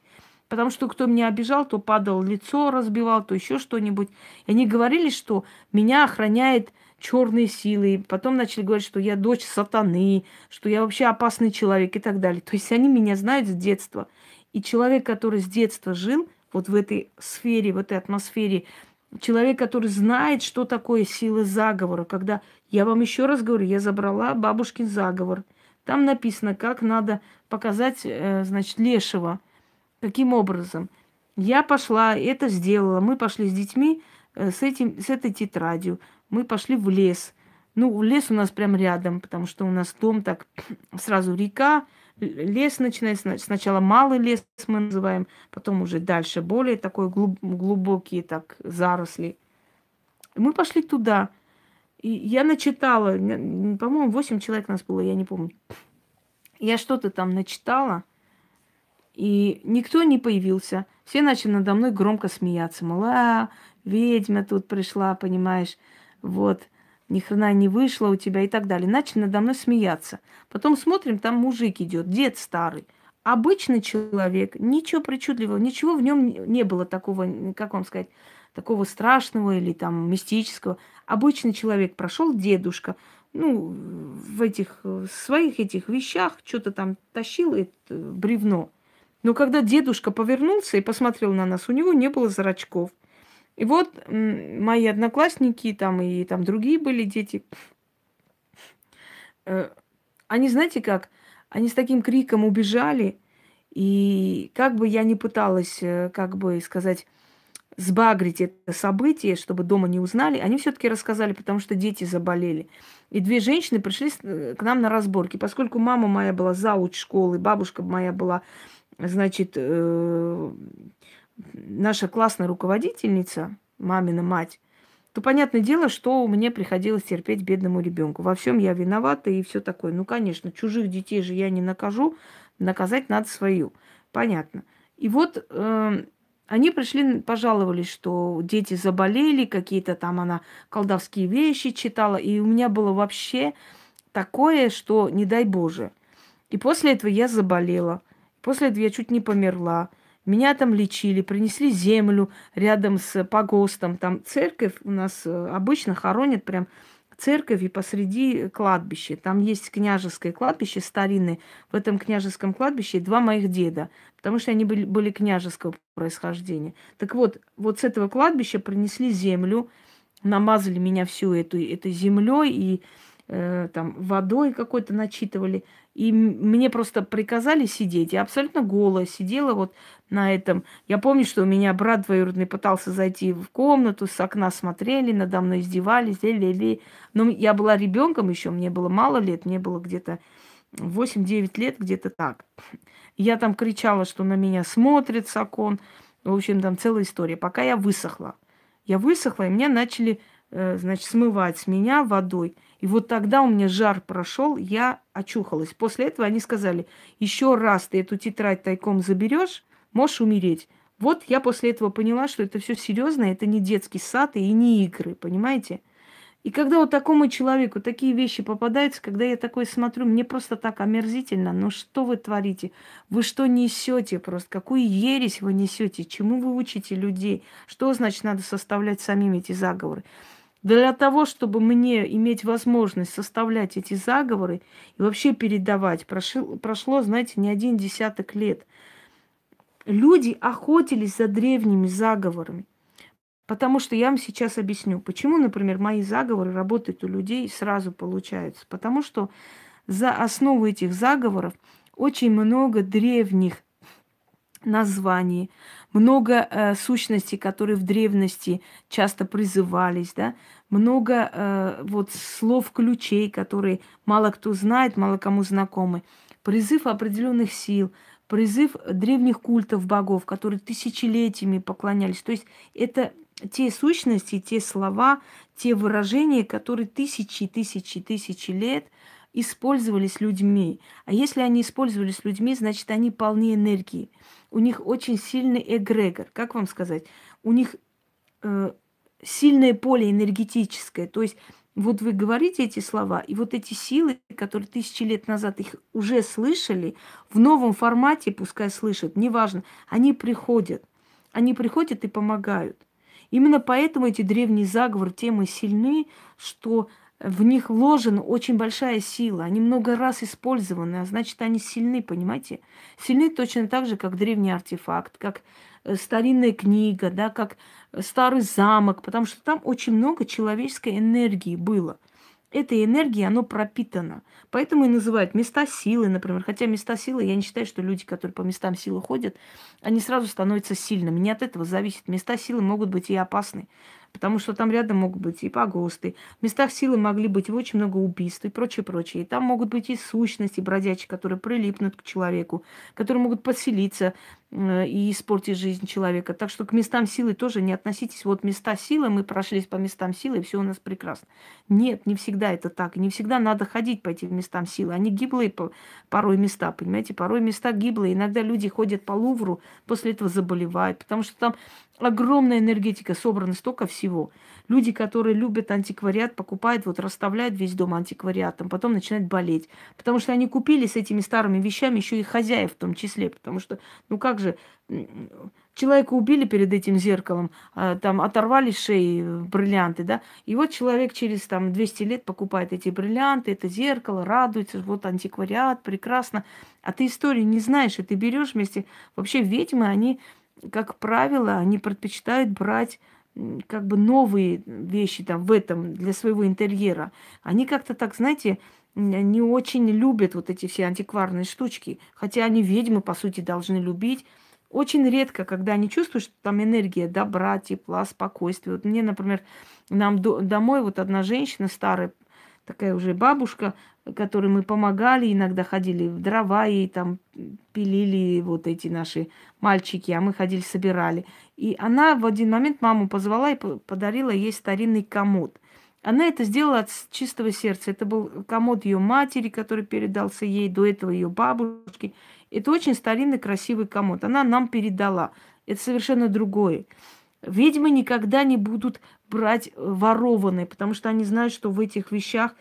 Потому что кто меня обижал, то падал лицо, разбивал, то еще что-нибудь. И они говорили, что меня охраняет черные силы. Потом начали говорить, что я дочь сатаны, что я вообще опасный человек и так далее. То есть они меня знают с детства. И человек, который с детства жил вот в этой сфере, в этой атмосфере, человек, который знает, что такое сила заговора, когда, я вам еще раз говорю, я забрала бабушкин заговор. Там написано, как надо показать, э, значит, лешего – Каким образом? Я пошла, это сделала. Мы пошли с детьми э, с, этим, с этой тетрадью. Мы пошли в лес. Ну, лес у нас прям рядом, потому что у нас дом так сразу река, лес начинается. Сначала малый лес мы называем, потом уже дальше более такой глубокие так заросли. Мы пошли туда. И я начитала, по-моему, 8 человек нас было, я не помню. Я что-то там начитала, и никто не появился. Все начали надо мной громко смеяться. Мол, а, ведьма тут пришла, понимаешь, вот, ни хрена не вышла у тебя и так далее. Начали надо мной смеяться. Потом смотрим, там мужик идет, дед старый. Обычный человек, ничего причудливого, ничего в нем не было такого, как вам сказать, такого страшного или там мистического. Обычный человек прошел дедушка, ну, в этих в своих этих вещах что-то там тащил это бревно. Но когда дедушка повернулся и посмотрел на нас, у него не было зрачков. И вот мои одноклассники там и там другие были дети. Э, они, знаете как, они с таким криком убежали, и как бы я ни пыталась, э, как бы сказать, сбагрить это событие, чтобы дома не узнали, они все-таки рассказали, потому что дети заболели. И две женщины пришли э, к нам на разборки. Поскольку мама моя была зауч школы, бабушка моя была значит, э, наша классная руководительница, мамина мать, то понятное дело, что мне приходилось терпеть бедному ребенку. Во всем я виновата и все такое. Ну, конечно, чужих детей же я не накажу, наказать надо свою. Понятно. И вот э, они пришли, пожаловались, что дети заболели, какие-то там она колдовские вещи читала. И у меня было вообще такое, что не дай Боже. И после этого я заболела. После этого я чуть не померла. Меня там лечили, принесли землю рядом с погостом. Там церковь у нас э, обычно хоронят прям церковь и посреди кладбища. Там есть княжеское кладбище старинное. В этом княжеском кладбище два моих деда, потому что они были, были княжеского происхождения. Так вот, вот с этого кладбища принесли землю, намазали меня всю эту, этой землей и э, там водой какой-то начитывали – и мне просто приказали сидеть. Я абсолютно голая сидела вот на этом. Я помню, что у меня брат двоюродный пытался зайти в комнату, с окна смотрели, надо мной издевались, ле-ле-ле. Но я была ребенком еще, мне было мало лет, мне было где-то 8-9 лет, где-то так. Я там кричала, что на меня смотрит с окон. В общем, там целая история. Пока я высохла. Я высохла, и меня начали, э, значит, смывать с меня водой. И вот тогда у меня жар прошел, я очухалась. После этого они сказали, еще раз ты эту тетрадь тайком заберешь, можешь умереть. Вот я после этого поняла, что это все серьезно, это не детский сад и не игры, понимаете? И когда вот такому человеку такие вещи попадаются, когда я такое смотрю, мне просто так омерзительно. Ну что вы творите? Вы что несете просто? Какую ересь вы несете? Чему вы учите людей? Что значит надо составлять самим эти заговоры? Для того, чтобы мне иметь возможность составлять эти заговоры и вообще передавать, прошло, прошло, знаете, не один десяток лет. Люди охотились за древними заговорами. Потому что я вам сейчас объясню, почему, например, мои заговоры работают у людей и сразу получаются. Потому что за основу этих заговоров очень много древних названий, много э, сущностей, которые в древности часто призывались, да, много э, вот слов ключей, которые мало кто знает, мало кому знакомы, призыв определенных сил, призыв древних культов богов, которые тысячелетиями поклонялись. То есть это те сущности, те слова, те выражения, которые тысячи, тысячи, тысячи лет – использовались людьми. А если они использовались людьми, значит, они полны энергии. У них очень сильный эгрегор. Как вам сказать? У них э, сильное поле энергетическое. То есть вот вы говорите эти слова, и вот эти силы, которые тысячи лет назад их уже слышали, в новом формате пускай слышат, неважно, они приходят. Они приходят и помогают. Именно поэтому эти древние заговоры темы сильны, что в них вложена очень большая сила. Они много раз использованы, а значит, они сильны, понимаете? Сильны точно так же, как древний артефакт, как э, старинная книга, да, как э, старый замок, потому что там очень много человеческой энергии было. Этой энергией оно пропитано. Поэтому и называют места силы, например. Хотя места силы, я не считаю, что люди, которые по местам силы ходят, они сразу становятся сильными. Не от этого зависит. Места силы могут быть и опасны потому что там рядом могут быть и погосты. В местах силы могли быть очень много убийств и прочее, прочее. И там могут быть и сущности бродячие, которые прилипнут к человеку, которые могут поселиться э, и испортить жизнь человека. Так что к местам силы тоже не относитесь. Вот места силы, мы прошлись по местам силы, и все у нас прекрасно. Нет, не всегда это так. Не всегда надо ходить по этим местам силы. Они гиблые порой места, понимаете? Порой места гиблые. Иногда люди ходят по Лувру, после этого заболевают, потому что там огромная энергетика, собрана столько всего. Люди, которые любят антиквариат, покупают, вот расставляют весь дом антиквариатом, потом начинают болеть. Потому что они купили с этими старыми вещами еще и хозяев в том числе. Потому что, ну как же, человека убили перед этим зеркалом, а, там оторвали шеи э, бриллианты, да, и вот человек через там 200 лет покупает эти бриллианты, это зеркало, радуется, вот антиквариат, прекрасно, а ты истории не знаешь, и ты берешь вместе, вообще ведьмы, они как правило, они предпочитают брать как бы новые вещи там в этом для своего интерьера. Они как-то так, знаете, не очень любят вот эти все антикварные штучки, хотя они ведьмы, по сути, должны любить. Очень редко, когда они чувствуют, что там энергия добра, тепла, спокойствия. Вот мне, например, нам до, домой вот одна женщина старая такая уже бабушка, которой мы помогали, иногда ходили в дрова и там пилили вот эти наши мальчики, а мы ходили, собирали. И она в один момент маму позвала и подарила ей старинный комод. Она это сделала от чистого сердца. Это был комод ее матери, который передался ей, до этого ее бабушки. Это очень старинный красивый комод. Она нам передала. Это совершенно другое. Ведьмы никогда не будут брать э, ворованные, потому что они знают, что в этих вещах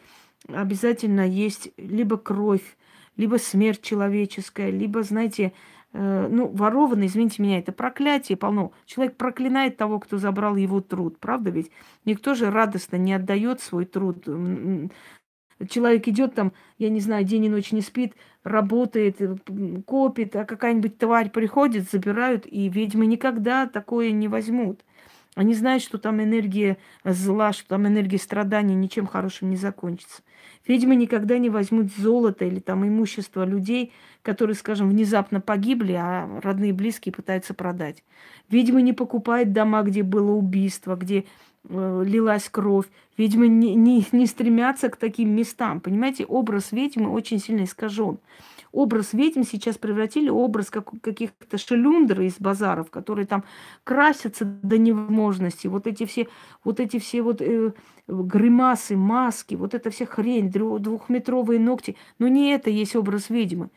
обязательно есть либо кровь, либо смерть человеческая, либо, знаете, э, ну, ворованные. извините меня, это проклятие полно. Человек проклинает того, кто забрал его труд, правда ведь? Никто же радостно не отдает свой труд. Человек идет там, я не знаю, день и ночь не спит, работает, э, копит, а какая-нибудь тварь приходит, забирают, и ведьмы никогда такое не возьмут. Они знают, что там энергия зла, что там энергия страдания ничем хорошим не закончится. Ведьмы никогда не возьмут золото или там имущество людей, которые, скажем, внезапно погибли, а родные и близкие пытаются продать. Ведьмы не покупают дома, где было убийство, где Э, лилась кровь. Ведьмы не, не, не стремятся к таким местам. Понимаете, образ ведьмы очень сильно искажен. Образ ведьм сейчас превратили в образ как, каких-то шелюндр из базаров, которые там красятся до невозможности. Вот эти все вот, эти все вот э, гримасы, маски, вот эта вся хрень, двухметровые ногти. Но не это есть образ ведьмы.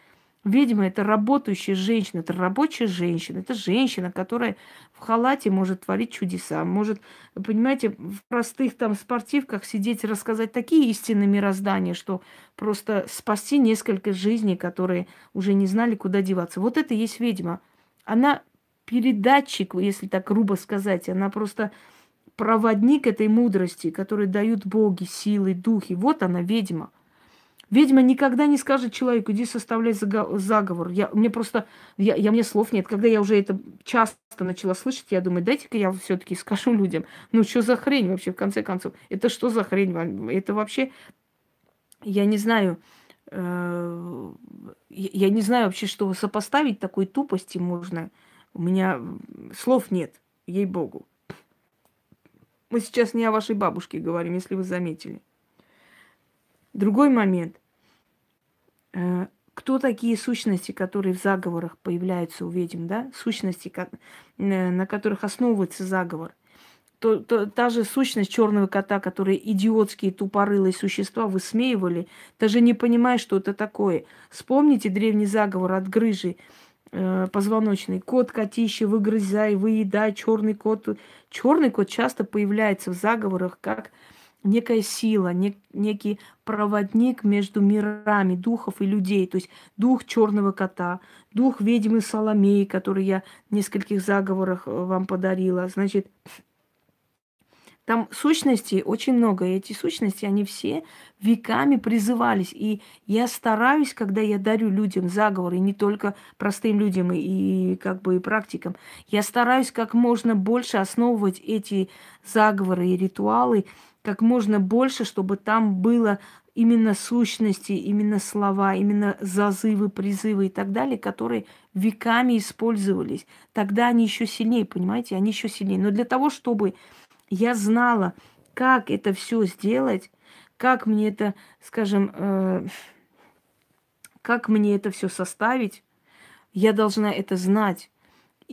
Ведьма – это работающая женщина, это рабочая женщина, это женщина, которая халате может творить чудеса, может, понимаете, в простых там спортивках сидеть и рассказать такие истины мироздания, что просто спасти несколько жизней, которые уже не знали, куда деваться. Вот это и есть ведьма. Она передатчик, если так грубо сказать, она просто проводник этой мудрости, которую дают боги, силы, духи. Вот она, ведьма – Ведьма никогда не скажет человеку, иди составлять заговор. Я, мне просто, я, я, мне слов нет. Когда я уже это часто начала слышать, я думаю, дайте-ка я все-таки скажу людям, ну что за хрень вообще, в конце концов? Это что за хрень? Это вообще, я не знаю, э, я не знаю вообще, что сопоставить такой тупости можно. У меня слов нет, ей-богу. Мы сейчас не о вашей бабушке говорим, если вы заметили. Другой момент. Э, кто такие сущности, которые в заговорах появляются, увидим, да? Сущности, э, на которых основывается заговор. То, то, та же сущность черного кота, которые идиотские тупорылые существа высмеивали, даже не понимая, что это такое. Вспомните древний заговор от грыжи э, позвоночный. Кот, котище, выгрызай, выедай, черный кот. Черный кот часто появляется в заговорах как э, некая сила, нек, некий проводник между мирами духов и людей. То есть дух черного кота, дух ведьмы Соломеи, который я в нескольких заговорах э, вам подарила. Значит, там сущностей очень много, и эти сущности, они все веками призывались. И я стараюсь, когда я дарю людям заговоры, не только простым людям и, и как бы и практикам, я стараюсь как можно больше основывать эти заговоры и ритуалы как можно больше, чтобы там было именно сущности, именно слова, именно зазывы, призывы и так далее, которые веками использовались. Тогда они еще сильнее, понимаете, они еще сильнее. Но для того, чтобы я знала, как это все сделать, как мне это, скажем, э, как мне это все составить, я должна это знать.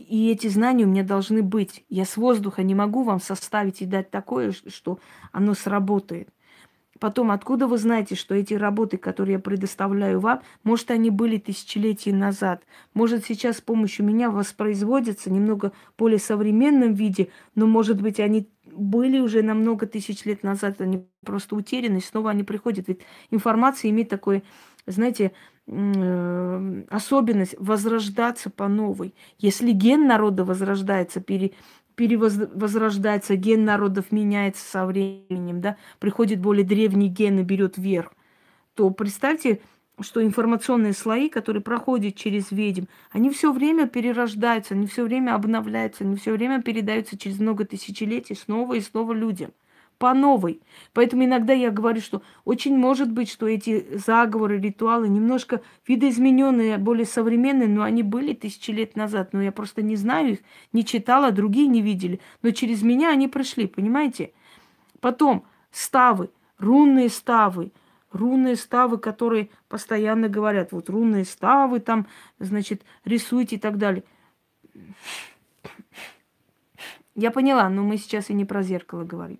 И эти знания у меня должны быть. Я с воздуха не могу вам составить и дать такое, что оно сработает. Потом, откуда вы знаете, что эти работы, которые я предоставляю вам, может, они были тысячелетия назад, может, сейчас с помощью меня воспроизводятся немного более современном виде, но, может быть, они были уже намного много тысяч лет назад, они просто утеряны, и снова они приходят. Ведь информация имеет такое знаете, э, особенность возрождаться по новой. Если ген народа возрождается, пере, перевозрождается, ген народов меняется со временем, да, приходит более древний ген и берет верх, то представьте, что информационные слои, которые проходят через ведьм, они все время перерождаются, они все время обновляются, они все время передаются через много тысячелетий снова и снова людям – по новой. Поэтому иногда я говорю, что очень может быть, что эти заговоры, ритуалы немножко видоизмененные, более современные, но они были тысячи лет назад, но я просто не знаю их, не читала, другие не видели. Но через меня они прошли, понимаете? Потом ставы, рунные ставы, рунные ставы, которые постоянно говорят, вот рунные ставы там, значит, рисуйте и так далее. Я поняла, но мы сейчас и не про зеркало говорим.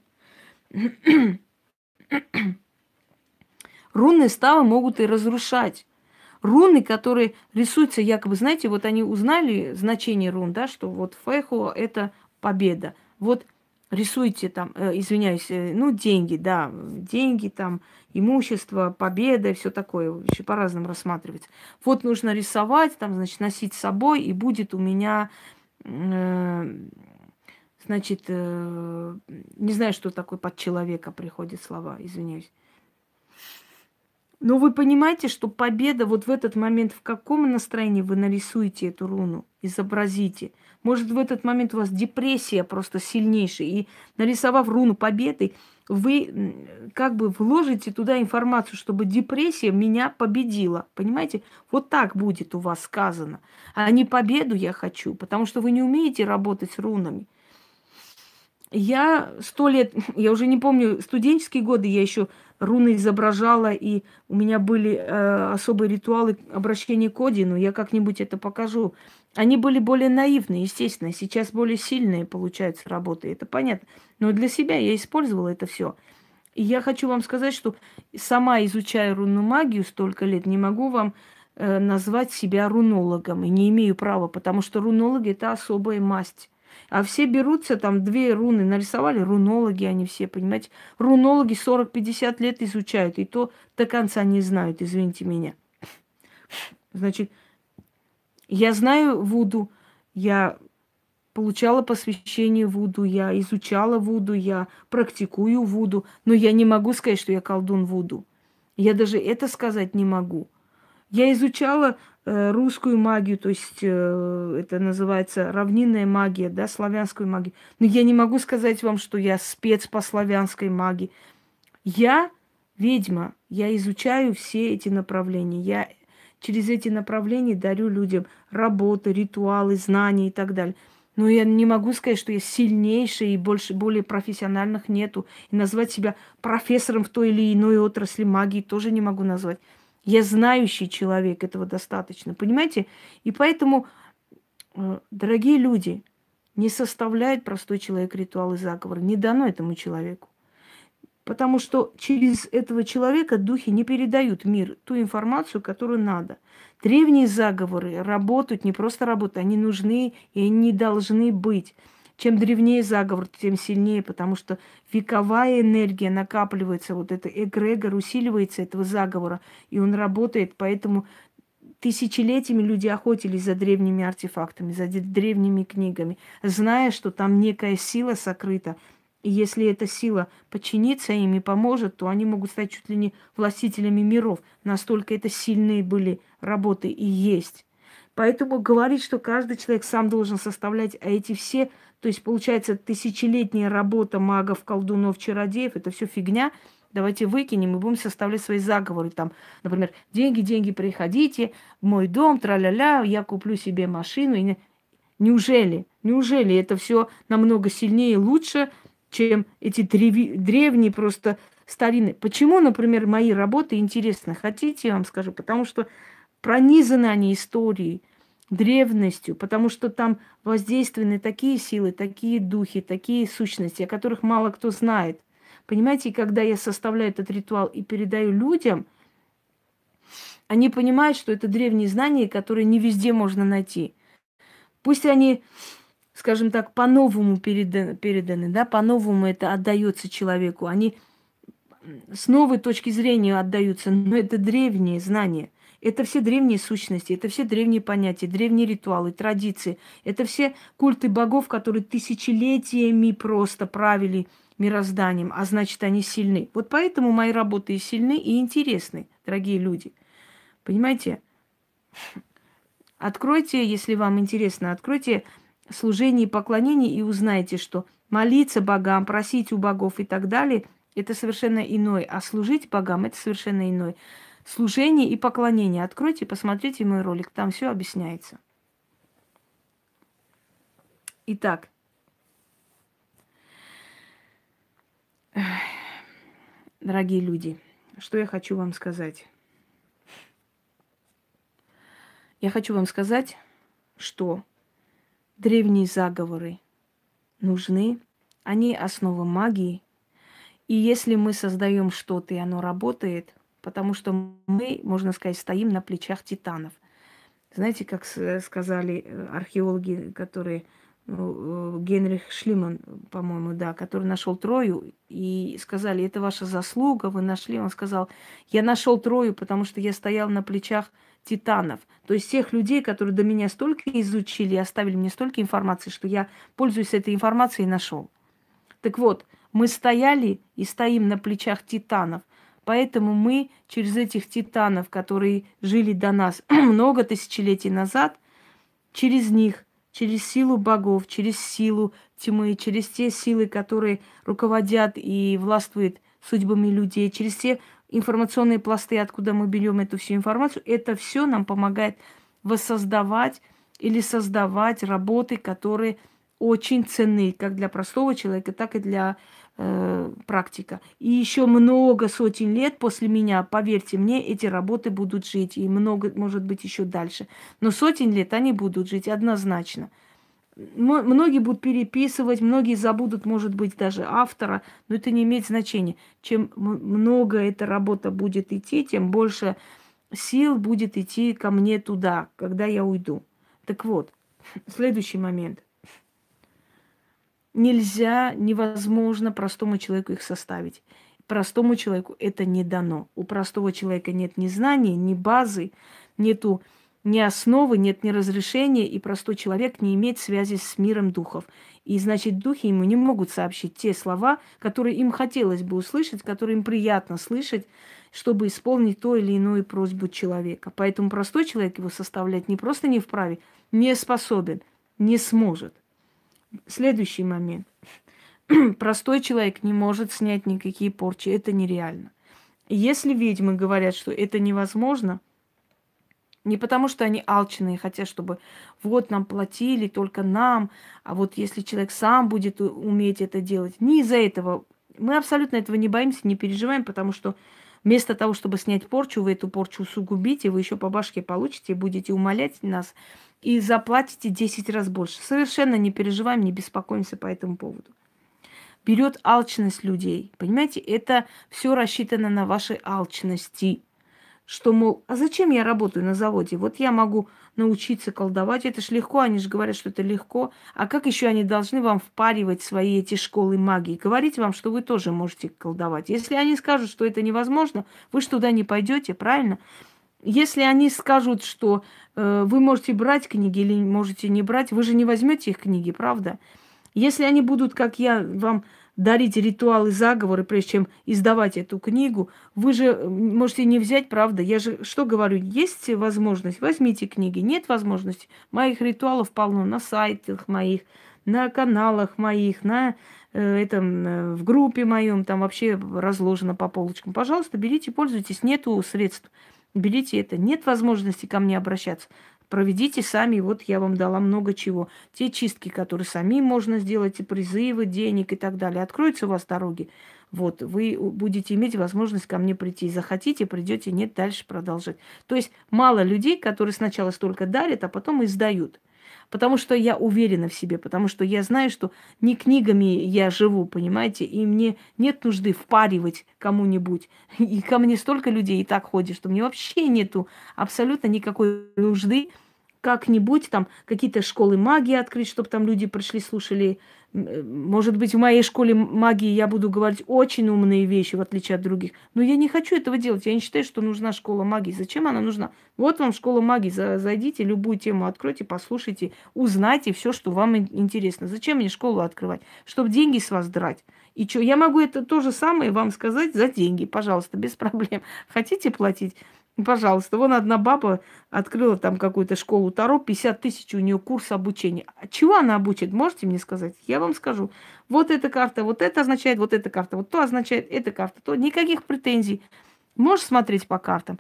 Рунные ставы могут и разрушать. Руны, которые рисуются якобы, знаете, вот они узнали значение рун, да, что вот фэхо – это победа. Вот рисуйте там, э, извиняюсь, э, ну, деньги, да, деньги там, имущество, победа все такое, еще по-разному рассматривать. Вот нужно рисовать, там, значит, носить с собой, и будет у меня э, значит, э, не знаю, что такое под человека приходят слова, извиняюсь. Но вы понимаете, что победа вот в этот момент, в каком настроении вы нарисуете эту руну, изобразите. Может, в этот момент у вас депрессия просто сильнейшая. И нарисовав руну победы, вы как бы вложите туда информацию, чтобы депрессия меня победила. Понимаете? Вот так будет у вас сказано. А не победу я хочу, потому что вы не умеете работать с рунами. Я сто лет, я уже не помню, студенческие годы я еще руны изображала, и у меня были э, особые ритуалы обращения к Одину, я как-нибудь это покажу. Они были более наивные, естественно, сейчас более сильные, получаются работы, это понятно. Но для себя я использовала это все. И я хочу вам сказать, что сама изучая рунную магию столько лет, не могу вам э, назвать себя рунологом и не имею права, потому что рунологи – это особая масть а все берутся, там две руны нарисовали, рунологи они все, понимаете. Рунологи 40-50 лет изучают, и то до конца не знают, извините меня. Значит, я знаю Вуду, я получала посвящение Вуду, я изучала Вуду, я практикую Вуду, но я не могу сказать, что я колдун Вуду. Я даже это сказать не могу. Я изучала Э, русскую магию, то есть э, это называется равнинная магия, да, славянскую магию. Но я не могу сказать вам, что я спец по славянской магии. Я ведьма, я изучаю все эти направления, я через эти направления дарю людям работы, ритуалы, знания и так далее. Но я не могу сказать, что я сильнейшая и больше, более профессиональных нету. И назвать себя профессором в той или иной отрасли магии тоже не могу назвать. Я знающий человек, этого достаточно, понимаете? И поэтому, э, дорогие люди, не составляет простой человек ритуалы и Не дано этому человеку. Потому что через этого человека духи не передают мир ту информацию, которую надо. Древние заговоры работают, не просто работают, они нужны и не должны быть. Чем древнее заговор, тем сильнее, потому что вековая энергия накапливается, вот это эгрегор усиливается этого заговора, и он работает, поэтому тысячелетиями люди охотились за древними артефактами, за древними книгами, зная, что там некая сила сокрыта. И если эта сила подчинится им и поможет, то они могут стать чуть ли не властителями миров. Настолько это сильные были работы и есть. Поэтому говорить, что каждый человек сам должен составлять а эти все то есть, получается, тысячелетняя работа магов, колдунов, чародеев, это все фигня. Давайте выкинем и будем составлять свои заговоры. Там, например, деньги, деньги, приходите, в мой дом, тра-ля-ля, я куплю себе машину. И... Неужели? Неужели это все намного сильнее и лучше, чем эти древи... древние просто старинные? Почему, например, мои работы интересны? Хотите, я вам скажу, потому что пронизаны они историей, древностью, потому что там воздействованы такие силы, такие духи, такие сущности, о которых мало кто знает. Понимаете, когда я составляю этот ритуал и передаю людям, они понимают, что это древние знания, которые не везде можно найти. Пусть они, скажем так, по-новому переданы, переданы да, по-новому это отдается человеку. Они с новой точки зрения отдаются, но это древние знания – это все древние сущности, это все древние понятия, древние ритуалы, традиции. Это все культы богов, которые тысячелетиями просто правили мирозданием, а значит, они сильны. Вот поэтому мои работы и сильны, и интересны, дорогие люди. Понимаете? Откройте, если вам интересно, откройте служение и поклонение и узнайте, что молиться богам, просить у богов и так далее – это совершенно иное, а служить богам – это совершенно иное служение и поклонение. Откройте посмотрите мой ролик, там все объясняется. Итак, дорогие люди, что я хочу вам сказать? Я хочу вам сказать, что древние заговоры нужны, они основа магии. И если мы создаем что-то, и оно работает, потому что мы, можно сказать, стоим на плечах титанов. Знаете, как сказали э, археологи, которые ну, э, Генрих Шлиман, по-моему, да, который нашел Трою, и сказали, это ваша заслуга, вы нашли. Он сказал, я нашел Трою, потому что я стоял на плечах титанов, то есть тех людей, которые до меня столько изучили, оставили мне столько информации, что я пользуюсь этой информацией и нашел. Так вот, мы стояли и стоим на плечах титанов, Поэтому мы через этих титанов, которые жили до нас много тысячелетий назад, через них, через силу богов, через силу тьмы, через те силы, которые руководят и властвуют судьбами людей, через те информационные пласты, откуда мы берем эту всю информацию, это все нам помогает воссоздавать или создавать работы, которые очень ценны как для простого человека, так и для э, практика. И еще много сотен лет после меня, поверьте мне, эти работы будут жить. И много, может быть, еще дальше. Но сотен лет они будут жить однозначно. Многие будут переписывать, многие забудут, может быть, даже автора, но это не имеет значения. Чем много эта работа будет идти, тем больше сил будет идти ко мне туда, когда я уйду. Так вот, следующий момент нельзя, невозможно простому человеку их составить. Простому человеку это не дано. У простого человека нет ни знаний, ни базы, нету ни основы, нет ни разрешения, и простой человек не имеет связи с миром духов. И значит, духи ему не могут сообщить те слова, которые им хотелось бы услышать, которые им приятно слышать, чтобы исполнить то или иную просьбу человека. Поэтому простой человек его составлять не просто не вправе, не способен, не сможет. Следующий момент. Простой человек не может снять никакие порчи. Это нереально. Если ведьмы говорят, что это невозможно, не потому что они алчные, хотят, чтобы вот нам платили, только нам, а вот если человек сам будет уметь это делать, не из-за этого. Мы абсолютно этого не боимся, не переживаем, потому что Вместо того, чтобы снять порчу, вы эту порчу усугубите, вы еще по башке получите и будете умолять нас и заплатите 10 раз больше. Совершенно не переживаем, не беспокоимся по этому поводу. Берет алчность людей. Понимаете, это все рассчитано на вашей алчности. Что, мол, а зачем я работаю на заводе? Вот я могу научиться колдовать, это ж легко, они же говорят, что это легко. А как еще они должны вам впаривать свои эти школы магии? Говорить вам, что вы тоже можете колдовать. Если они скажут, что это невозможно, вы же туда не пойдете, правильно? Если они скажут, что э, вы можете брать книги или можете не брать, вы же не возьмете их книги, правда? Если они будут, как я, вам дарить ритуалы, заговоры, прежде чем издавать эту книгу, вы же э, можете не взять, правда? Я же что говорю, есть возможность, возьмите книги, нет возможности. Моих ритуалов полно на сайтах моих, на каналах моих, на э, этом, э, в группе моем, там вообще разложено по полочкам. Пожалуйста, берите, пользуйтесь, нету средств берите это. Нет возможности ко мне обращаться. Проведите сами, вот я вам дала много чего. Те чистки, которые сами можно сделать, и призывы, денег и так далее, откроются у вас дороги. Вот, вы будете иметь возможность ко мне прийти. Захотите, придете, нет, дальше продолжать. То есть мало людей, которые сначала столько дарят, а потом и сдают. Потому что я уверена в себе, потому что я знаю, что не книгами я живу, понимаете, и мне нет нужды впаривать кому-нибудь. И ко мне столько людей и так ходит, что мне вообще нету абсолютно никакой нужды как-нибудь там какие-то школы магии открыть, чтобы там люди пришли, слушали Э, может быть, в моей школе магии я буду говорить очень умные вещи, в отличие от других. Но я не хочу этого делать. Я не считаю, что нужна школа магии. Зачем она нужна? Вот вам школа магии. Зайдите, любую тему откройте, послушайте, узнайте все, что вам интересно. Зачем мне школу открывать? Чтобы деньги с вас драть. И что, я могу это то же самое вам сказать за деньги, пожалуйста, без проблем. Хотите платить? Ну, пожалуйста, вон одна баба открыла там какую-то школу Таро, 50 тысяч у нее курс обучения. А чего она обучит, можете мне сказать? Я вам скажу. Вот эта карта, вот это означает, вот эта карта, вот то означает, эта карта, то. Никаких претензий. Можешь смотреть по картам?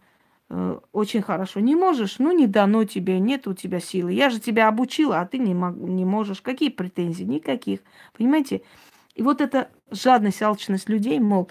Э, очень хорошо. Не можешь? Ну, не дано тебе, нет у тебя силы. Я же тебя обучила, а ты не, мог, не можешь. Какие претензии? Никаких. Понимаете? И вот эта жадность, алчность людей, мол,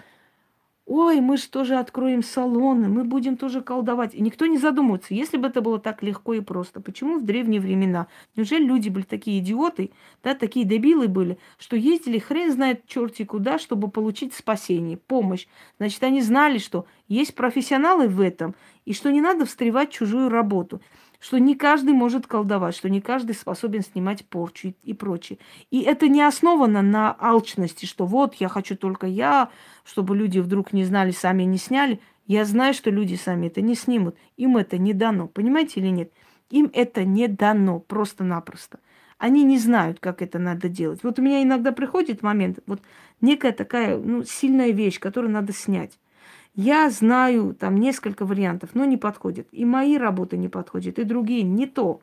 ой, мы же тоже откроем салоны, мы будем тоже колдовать. И никто не задумывается, если бы это было так легко и просто. Почему в древние времена? Неужели люди были такие идиоты, да, такие дебилы были, что ездили хрен знает черти куда, чтобы получить спасение, помощь. Значит, они знали, что есть профессионалы в этом, и что не надо встревать чужую работу что не каждый может колдовать, что не каждый способен снимать порчу и, и прочее. И это не основано на алчности, что вот я хочу только я, чтобы люди вдруг не знали, сами не сняли. Я знаю, что люди сами это не снимут. Им это не дано, понимаете или нет? Им это не дано просто-напросто. Они не знают, как это надо делать. Вот у меня иногда приходит момент, вот некая такая ну, сильная вещь, которую надо снять. Я знаю там несколько вариантов, но не подходит. И мои работы не подходят, и другие не то.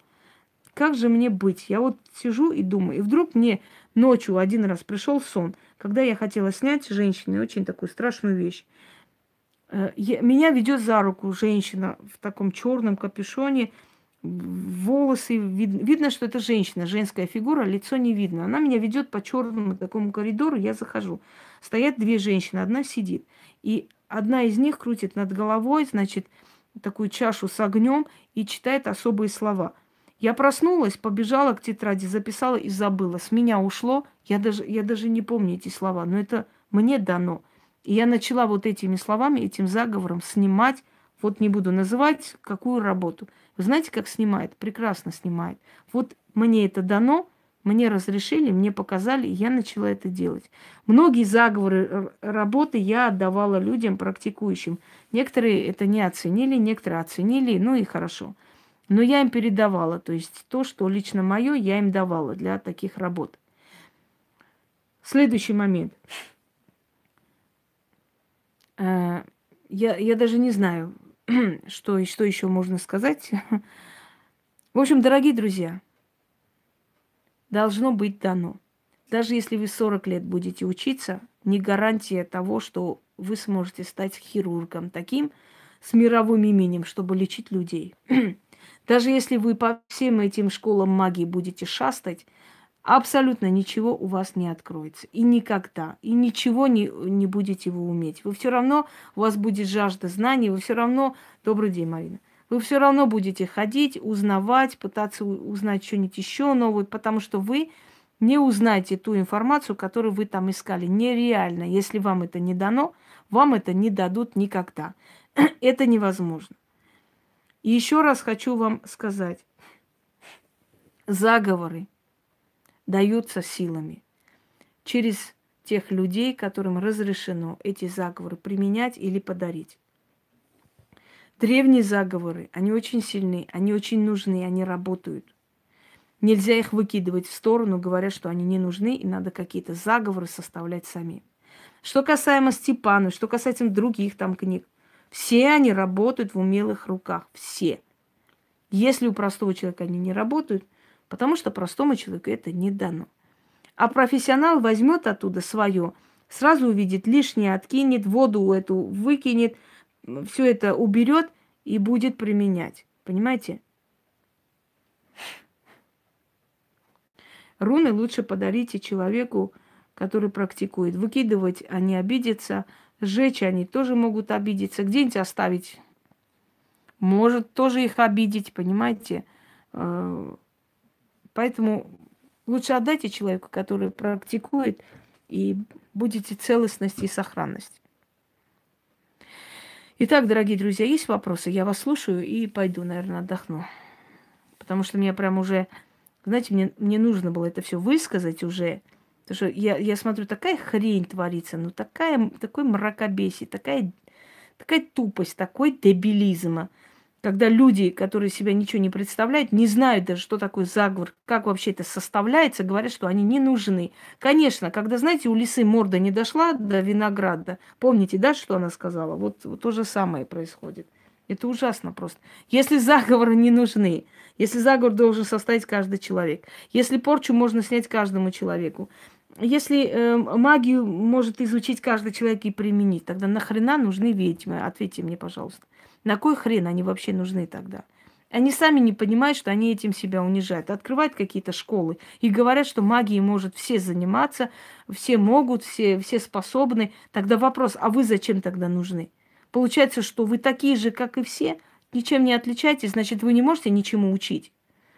Как же мне быть? Я вот сижу и думаю. И вдруг мне ночью один раз пришел сон, когда я хотела снять женщине очень такую страшную вещь. Э, меня ведет за руку женщина в таком черном капюшоне, волосы видно, видно, что это женщина, женская фигура, лицо не видно. Она меня ведет по черному такому коридору, я захожу. Стоят две женщины, одна сидит. И Одна из них крутит над головой, значит, такую чашу с огнем и читает особые слова. Я проснулась, побежала к тетради, записала и забыла. С меня ушло, я даже, я даже не помню эти слова, но это мне дано. И я начала вот этими словами, этим заговором снимать, вот не буду называть, какую работу. Вы знаете, как снимает? Прекрасно снимает. Вот мне это дано, мне разрешили, мне показали, и я начала это делать. Многие заговоры э, работы я отдавала людям, практикующим. Некоторые это не оценили, некоторые оценили, ну и хорошо. Но я им передавала, то есть то, что лично мое, я им давала для таких работ. Следующий момент. Э, я, я даже не знаю, что, что еще можно сказать. В общем, дорогие друзья, должно быть дано. Даже если вы 40 лет будете учиться, не гарантия того, что вы сможете стать хирургом таким с мировым именем, чтобы лечить людей. Даже если вы по всем этим школам магии будете шастать, абсолютно ничего у вас не откроется. И никогда. И ничего не, не будете вы уметь. Вы все равно, у вас будет жажда знаний, вы все равно... Добрый день, Марина вы все равно будете ходить, узнавать, пытаться узнать что-нибудь еще новое, потому что вы не узнаете ту информацию, которую вы там искали. Нереально. Если вам это не дано, вам это не дадут никогда. это невозможно. И еще раз хочу вам сказать. Заговоры даются силами. Через тех людей, которым разрешено эти заговоры применять или подарить. Древние заговоры, они очень сильны, они очень нужны, они работают. Нельзя их выкидывать в сторону, говоря, что они не нужны, и надо какие-то заговоры составлять сами. Что касаемо Степана, что касается других там книг, все они работают в умелых руках, все. Если у простого человека они не работают, потому что простому человеку это не дано. А профессионал возьмет оттуда свое, сразу увидит лишнее, откинет, воду эту выкинет – все это уберет и будет применять. Понимаете? Руны лучше подарите человеку, который практикует. Выкидывать они а обидятся, сжечь они тоже могут обидеться, где-нибудь оставить. Может тоже их обидеть, понимаете? Э, поэтому лучше отдайте человеку, который практикует, и будете целостность и сохранность. Итак, дорогие друзья, есть вопросы? Я вас слушаю и пойду, наверное, отдохну. Потому что мне прям уже, знаете, мне, мне нужно было это все высказать уже. Потому что я, я смотрю, такая хрень творится, ну такая, такой мракобесие, такая, такая тупость, такой дебилизма – когда люди, которые себя ничего не представляют, не знают даже, что такое заговор, как вообще это составляется, говорят, что они не нужны. Конечно, когда, знаете, у лисы морда не дошла до винограда, помните, да, что она сказала? Вот, вот то же самое происходит. Это ужасно просто. Если заговоры не нужны, если заговор должен составить каждый человек, если порчу можно снять каждому человеку, если э, магию может изучить каждый человек и применить, тогда нахрена нужны ведьмы? Ответьте мне, пожалуйста. На кой хрен они вообще нужны тогда? Они сами не понимают, что они этим себя унижают. Открывают какие-то школы и говорят, что магией может все заниматься, все могут, все, все способны. Тогда вопрос, а вы зачем тогда нужны? Получается, что вы такие же, как и все, ничем не отличаетесь, значит, вы не можете ничему учить.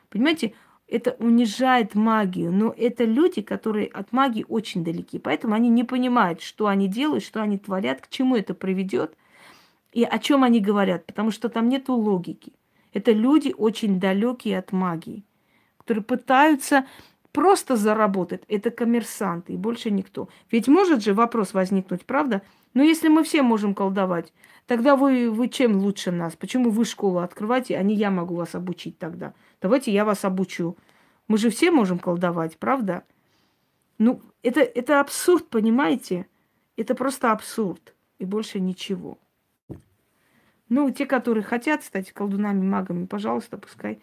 Понимаете, это унижает магию, но это люди, которые от магии очень далеки, поэтому они не понимают, что они делают, что они творят, к чему это приведет – и о чем они говорят, потому что там нет логики. Это люди очень далекие от магии, которые пытаются просто заработать. Это коммерсанты и больше никто. Ведь может же вопрос возникнуть, правда? Но если мы все можем колдовать, тогда вы, вы чем лучше нас? Почему вы школу открываете, а не я могу вас обучить тогда? Давайте я вас обучу. Мы же все можем колдовать, правда? Ну, это, это абсурд, понимаете? Это просто абсурд и больше ничего. Ну, те, которые хотят стать колдунами, магами, пожалуйста, пускай.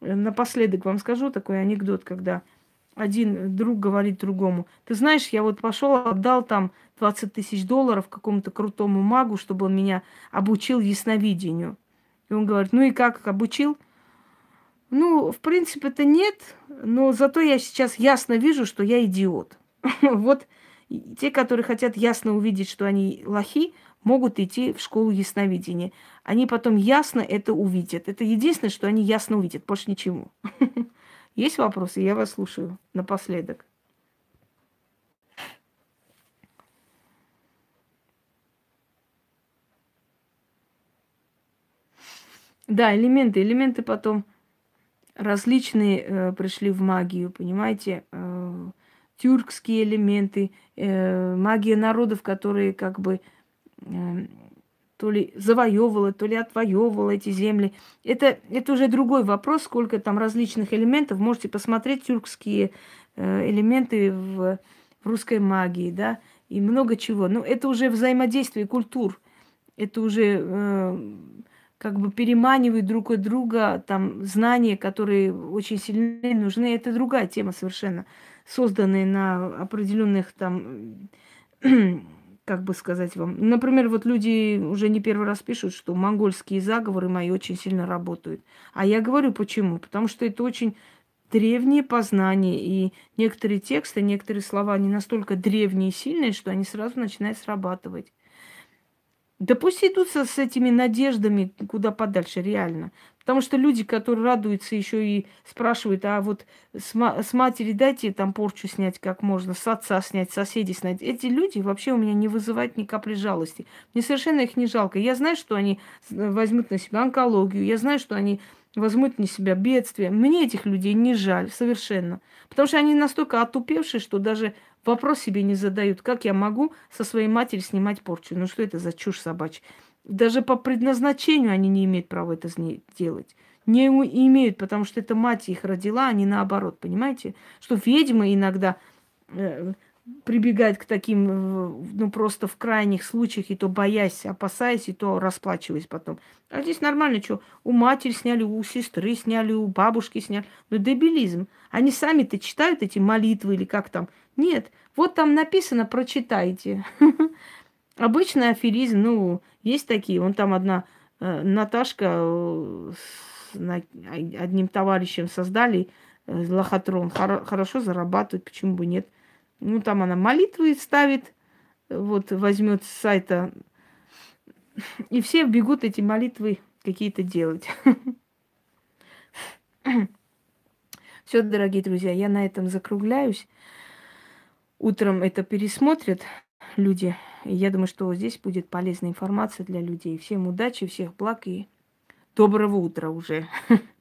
Э, напоследок вам скажу такой анекдот, когда один друг говорит другому, ты знаешь, я вот пошел, отдал там 20 тысяч долларов какому-то крутому магу, чтобы он меня обучил ясновидению. И он говорит, ну и как, обучил? Ну, в принципе, то нет, но зато я сейчас ясно вижу, что я идиот. Вот те, которые хотят ясно увидеть, что они лохи, могут идти в школу ясновидения. Они потом ясно это увидят. Это единственное, что они ясно увидят, больше ничего. Есть вопросы? Я вас слушаю напоследок. Да, элементы. Элементы потом различные э, пришли в магию, понимаете? Э, тюркские элементы, э, магия народов, которые как бы Эм, то ли завоевывала, то ли отвоевывала эти земли. Это, это уже другой вопрос, сколько там различных элементов. Можете посмотреть тюркские э, элементы в, в русской магии, да, и много чего. Но это уже взаимодействие культур. Это уже э, как бы переманивает друг от друга там знания, которые очень сильно нужны. Это другая тема совершенно, созданная на определенных там как бы сказать вам, например, вот люди уже не первый раз пишут, что монгольские заговоры мои очень сильно работают. А я говорю почему? Потому что это очень древние познания, и некоторые тексты, некоторые слова, они настолько древние и сильные, что они сразу начинают срабатывать. Да пусть идут с этими надеждами куда подальше, реально. Потому что люди, которые радуются, еще и спрашивают, а вот с, ма- с матери дайте там порчу снять как можно, с отца снять, соседей снять. Эти люди вообще у меня не вызывают ни капли жалости. Мне совершенно их не жалко. Я знаю, что они возьмут на себя онкологию, я знаю, что они возьмут на себя бедствие. Мне этих людей не жаль совершенно. Потому что они настолько отупевшие, что даже вопрос себе не задают, как я могу со своей матери снимать порчу. Ну что это за чушь собачья? Даже по предназначению они не имеют права это делать. Не имеют, потому что это мать их родила, а не наоборот, понимаете? Что ведьмы иногда э, прибегают к таким, э, ну, просто в крайних случаях, и то боясь, опасаясь, и то расплачиваясь потом. А здесь нормально, что у матери сняли, у сестры сняли, у бабушки сняли. Ну, дебилизм. Они сами-то читают эти молитвы или как там. Нет, вот там написано, прочитайте. Обычный аферизм, ну, есть такие. Вон там одна э, Наташка э, с на, а, одним товарищем создали э, лохотрон. Хор, хорошо зарабатывает, почему бы нет. Ну, там она молитвы ставит, вот возьмет с сайта. И все бегут эти молитвы какие-то делать. Все, дорогие друзья, я на этом закругляюсь. Утром это пересмотрят люди. Я думаю, что здесь будет полезная информация для людей. Всем удачи, всех благ и доброго утра уже.